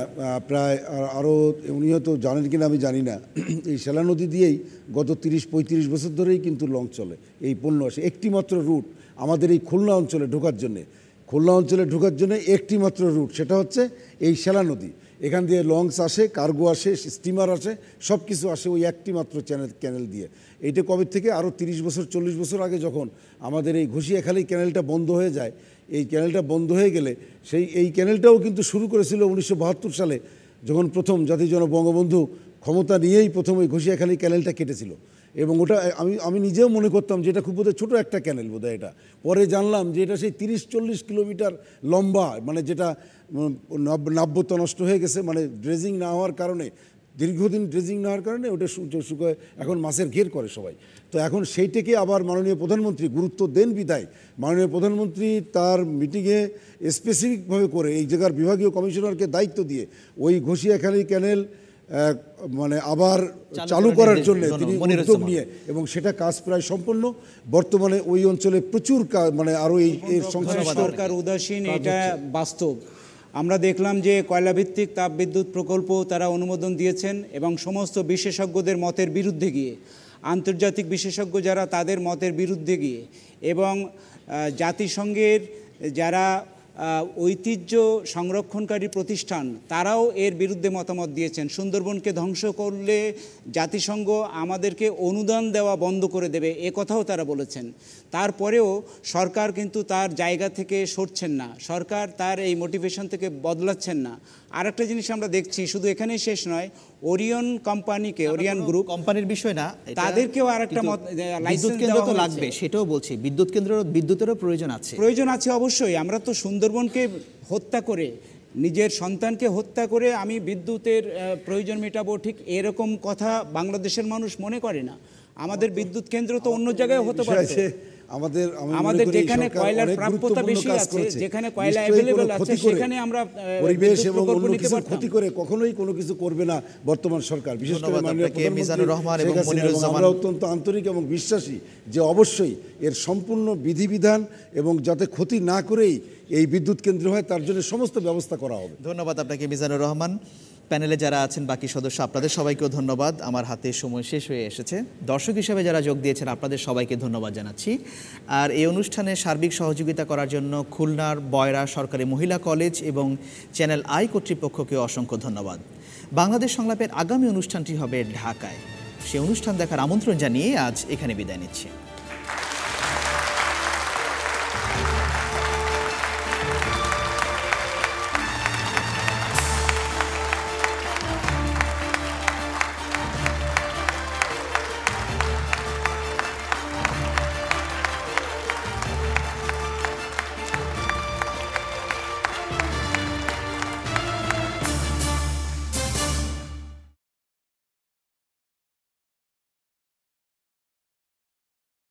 প্রায় আরও উনি হয়তো জানেন কিনা আমি জানি না [clears throat] এই সেলা নদী দিয়েই গত তিরিশ পঁয়ত্রিশ বছর ধরেই কিন্তু লঞ্চ চলে এই পণ্য আসে একটি মাত্র রুট আমাদের এই খুলনা অঞ্চলে ঢোকার জন্যে খুলনা অঞ্চলে ঢোকার জন্য একটি মাত্র রুট সেটা হচ্ছে এই শেলা নদী এখান দিয়ে লঞ্চ আসে কার্গো আসে স্টিমার আসে সব কিছু আসে ওই একটি মাত্র চ্যানেল ক্যানেল দিয়ে এইটা কবে থেকে আরও তিরিশ বছর চল্লিশ বছর আগে যখন আমাদের এই ঘুষিয়াখালি ক্যানেলটা বন্ধ হয়ে যায় এই ক্যানেলটা বন্ধ হয়ে গেলে সেই এই ক্যানেলটাও কিন্তু শুরু করেছিল উনিশশো সালে যখন প্রথম জাতিজন বঙ্গবন্ধু ক্ষমতা নিয়েই প্রথম ওই ঘুষিয়াখালি ক্যানেলটা কেটেছিল এবং ওটা আমি আমি নিজেও মনে করতাম যে এটা খুব বোধহয় ছোটো একটা ক্যানেল বোধহয় এটা পরে জানলাম যে এটা সেই তিরিশ চল্লিশ কিলোমিটার লম্বা মানে যেটা নাব্যতা নষ্ট হয়ে গেছে মানে ড্রেজিং না হওয়ার কারণে দীর্ঘদিন ড্রেজিং না হওয়ার কারণে ওটা শুকায় এখন মাছের ঘের করে সবাই তো এখন সেইটাকে আবার মাননীয় প্রধানমন্ত্রী গুরুত্ব দেন বিদায় মাননীয় প্রধানমন্ত্রী তার মিটিংয়ে স্পেসিফিকভাবে করে এই জায়গার বিভাগীয় কমিশনারকে দায়িত্ব দিয়ে ওই ঘষিয়াখালি ক্যানেল মানে আবার চালু করার জন্য তিনি উদ্যোগ নিয়ে এবং সেটা কাজ প্রায় সম্পন্ন বর্তমানে ওই অঞ্চলে প্রচুর মানে আরও এই সরকার উদাসীন এটা বাস্তব আমরা দেখলাম যে কয়লাভিত্তিক তাপবিদ্যুৎ প্রকল্প তারা অনুমোদন দিয়েছেন এবং সমস্ত বিশেষজ্ঞদের মতের বিরুদ্ধে গিয়ে আন্তর্জাতিক বিশেষজ্ঞ যারা তাদের মতের বিরুদ্ধে গিয়ে এবং জাতিসংঘের যারা ঐতিহ্য সংরক্ষণকারী প্রতিষ্ঠান তারাও এর বিরুদ্ধে মতামত দিয়েছেন সুন্দরবনকে ধ্বংস করলে জাতিসংঘ আমাদেরকে অনুদান দেওয়া বন্ধ করে দেবে এ কথাও তারা বলেছেন তারপরেও সরকার কিন্তু তার জায়গা থেকে সরছেন না সরকার তার এই মোটিভেশন থেকে বদলাচ্ছেন না আর একটা জিনিস আমরা দেখছি শুধু এখানেই শেষ নয় ওরিয়ন কোম্পানিকে ওরিয়ন গ্রুপ কোম্পানির বিষয় না তাদেরকেও আর একটা বিদ্যুৎ কেন্দ্র তো লাগবে সেটাও বলছি বিদ্যুৎ কেন্দ্র বিদ্যুতেরও প্রয়োজন আছে প্রয়োজন আছে অবশ্যই আমরা তো সুন্দরবনকে হত্যা করে নিজের সন্তানকে হত্যা করে আমি বিদ্যুতের প্রয়োজন মেটাবো ঠিক এরকম কথা বাংলাদেশের মানুষ মনে করে না আমাদের বিদ্যুৎ কেন্দ্র তো অন্য জায়গায় হতে পারে আমাদের আমাদের যেখানে কয়লার প্রাপ্যতা বেশি আছে যেখানে কয়লা আছে সেখানে আমরা পরিবেশ এবং অন্য কিছু ক্ষতি করে কখনোই কোনো কিছু করবে না বর্তমান সরকার বিশেষ করে মাননীয় মিজানুর রহমান এবং মনিরুজ্জামান আমরা অত্যন্ত আন্তরিক এবং বিশ্বাসী যে অবশ্যই এর সম্পূর্ণ বিধিবিধান এবং যাতে ক্ষতি না করেই এই বিদ্যুৎ কেন্দ্র হয় তার জন্য সমস্ত ব্যবস্থা করা হবে ধন্যবাদ আপনাকে মিজানুর রহমান প্যানেলে যারা আছেন বাকি সদস্য আপনাদের সবাইকেও ধন্যবাদ আমার হাতে সময় শেষ হয়ে এসেছে দর্শক হিসেবে যারা যোগ দিয়েছেন আপনাদের সবাইকে ধন্যবাদ জানাচ্ছি আর এই অনুষ্ঠানে সার্বিক সহযোগিতা করার জন্য খুলনার বয়রা সরকারি মহিলা কলেজ এবং চ্যানেল আই কর্তৃপক্ষকে অসংখ্য ধন্যবাদ বাংলাদেশ সংলাপের আগামী অনুষ্ঠানটি হবে ঢাকায় সে অনুষ্ঠান দেখার আমন্ত্রণ জানিয়ে আজ এখানে বিদায় নিচ্ছি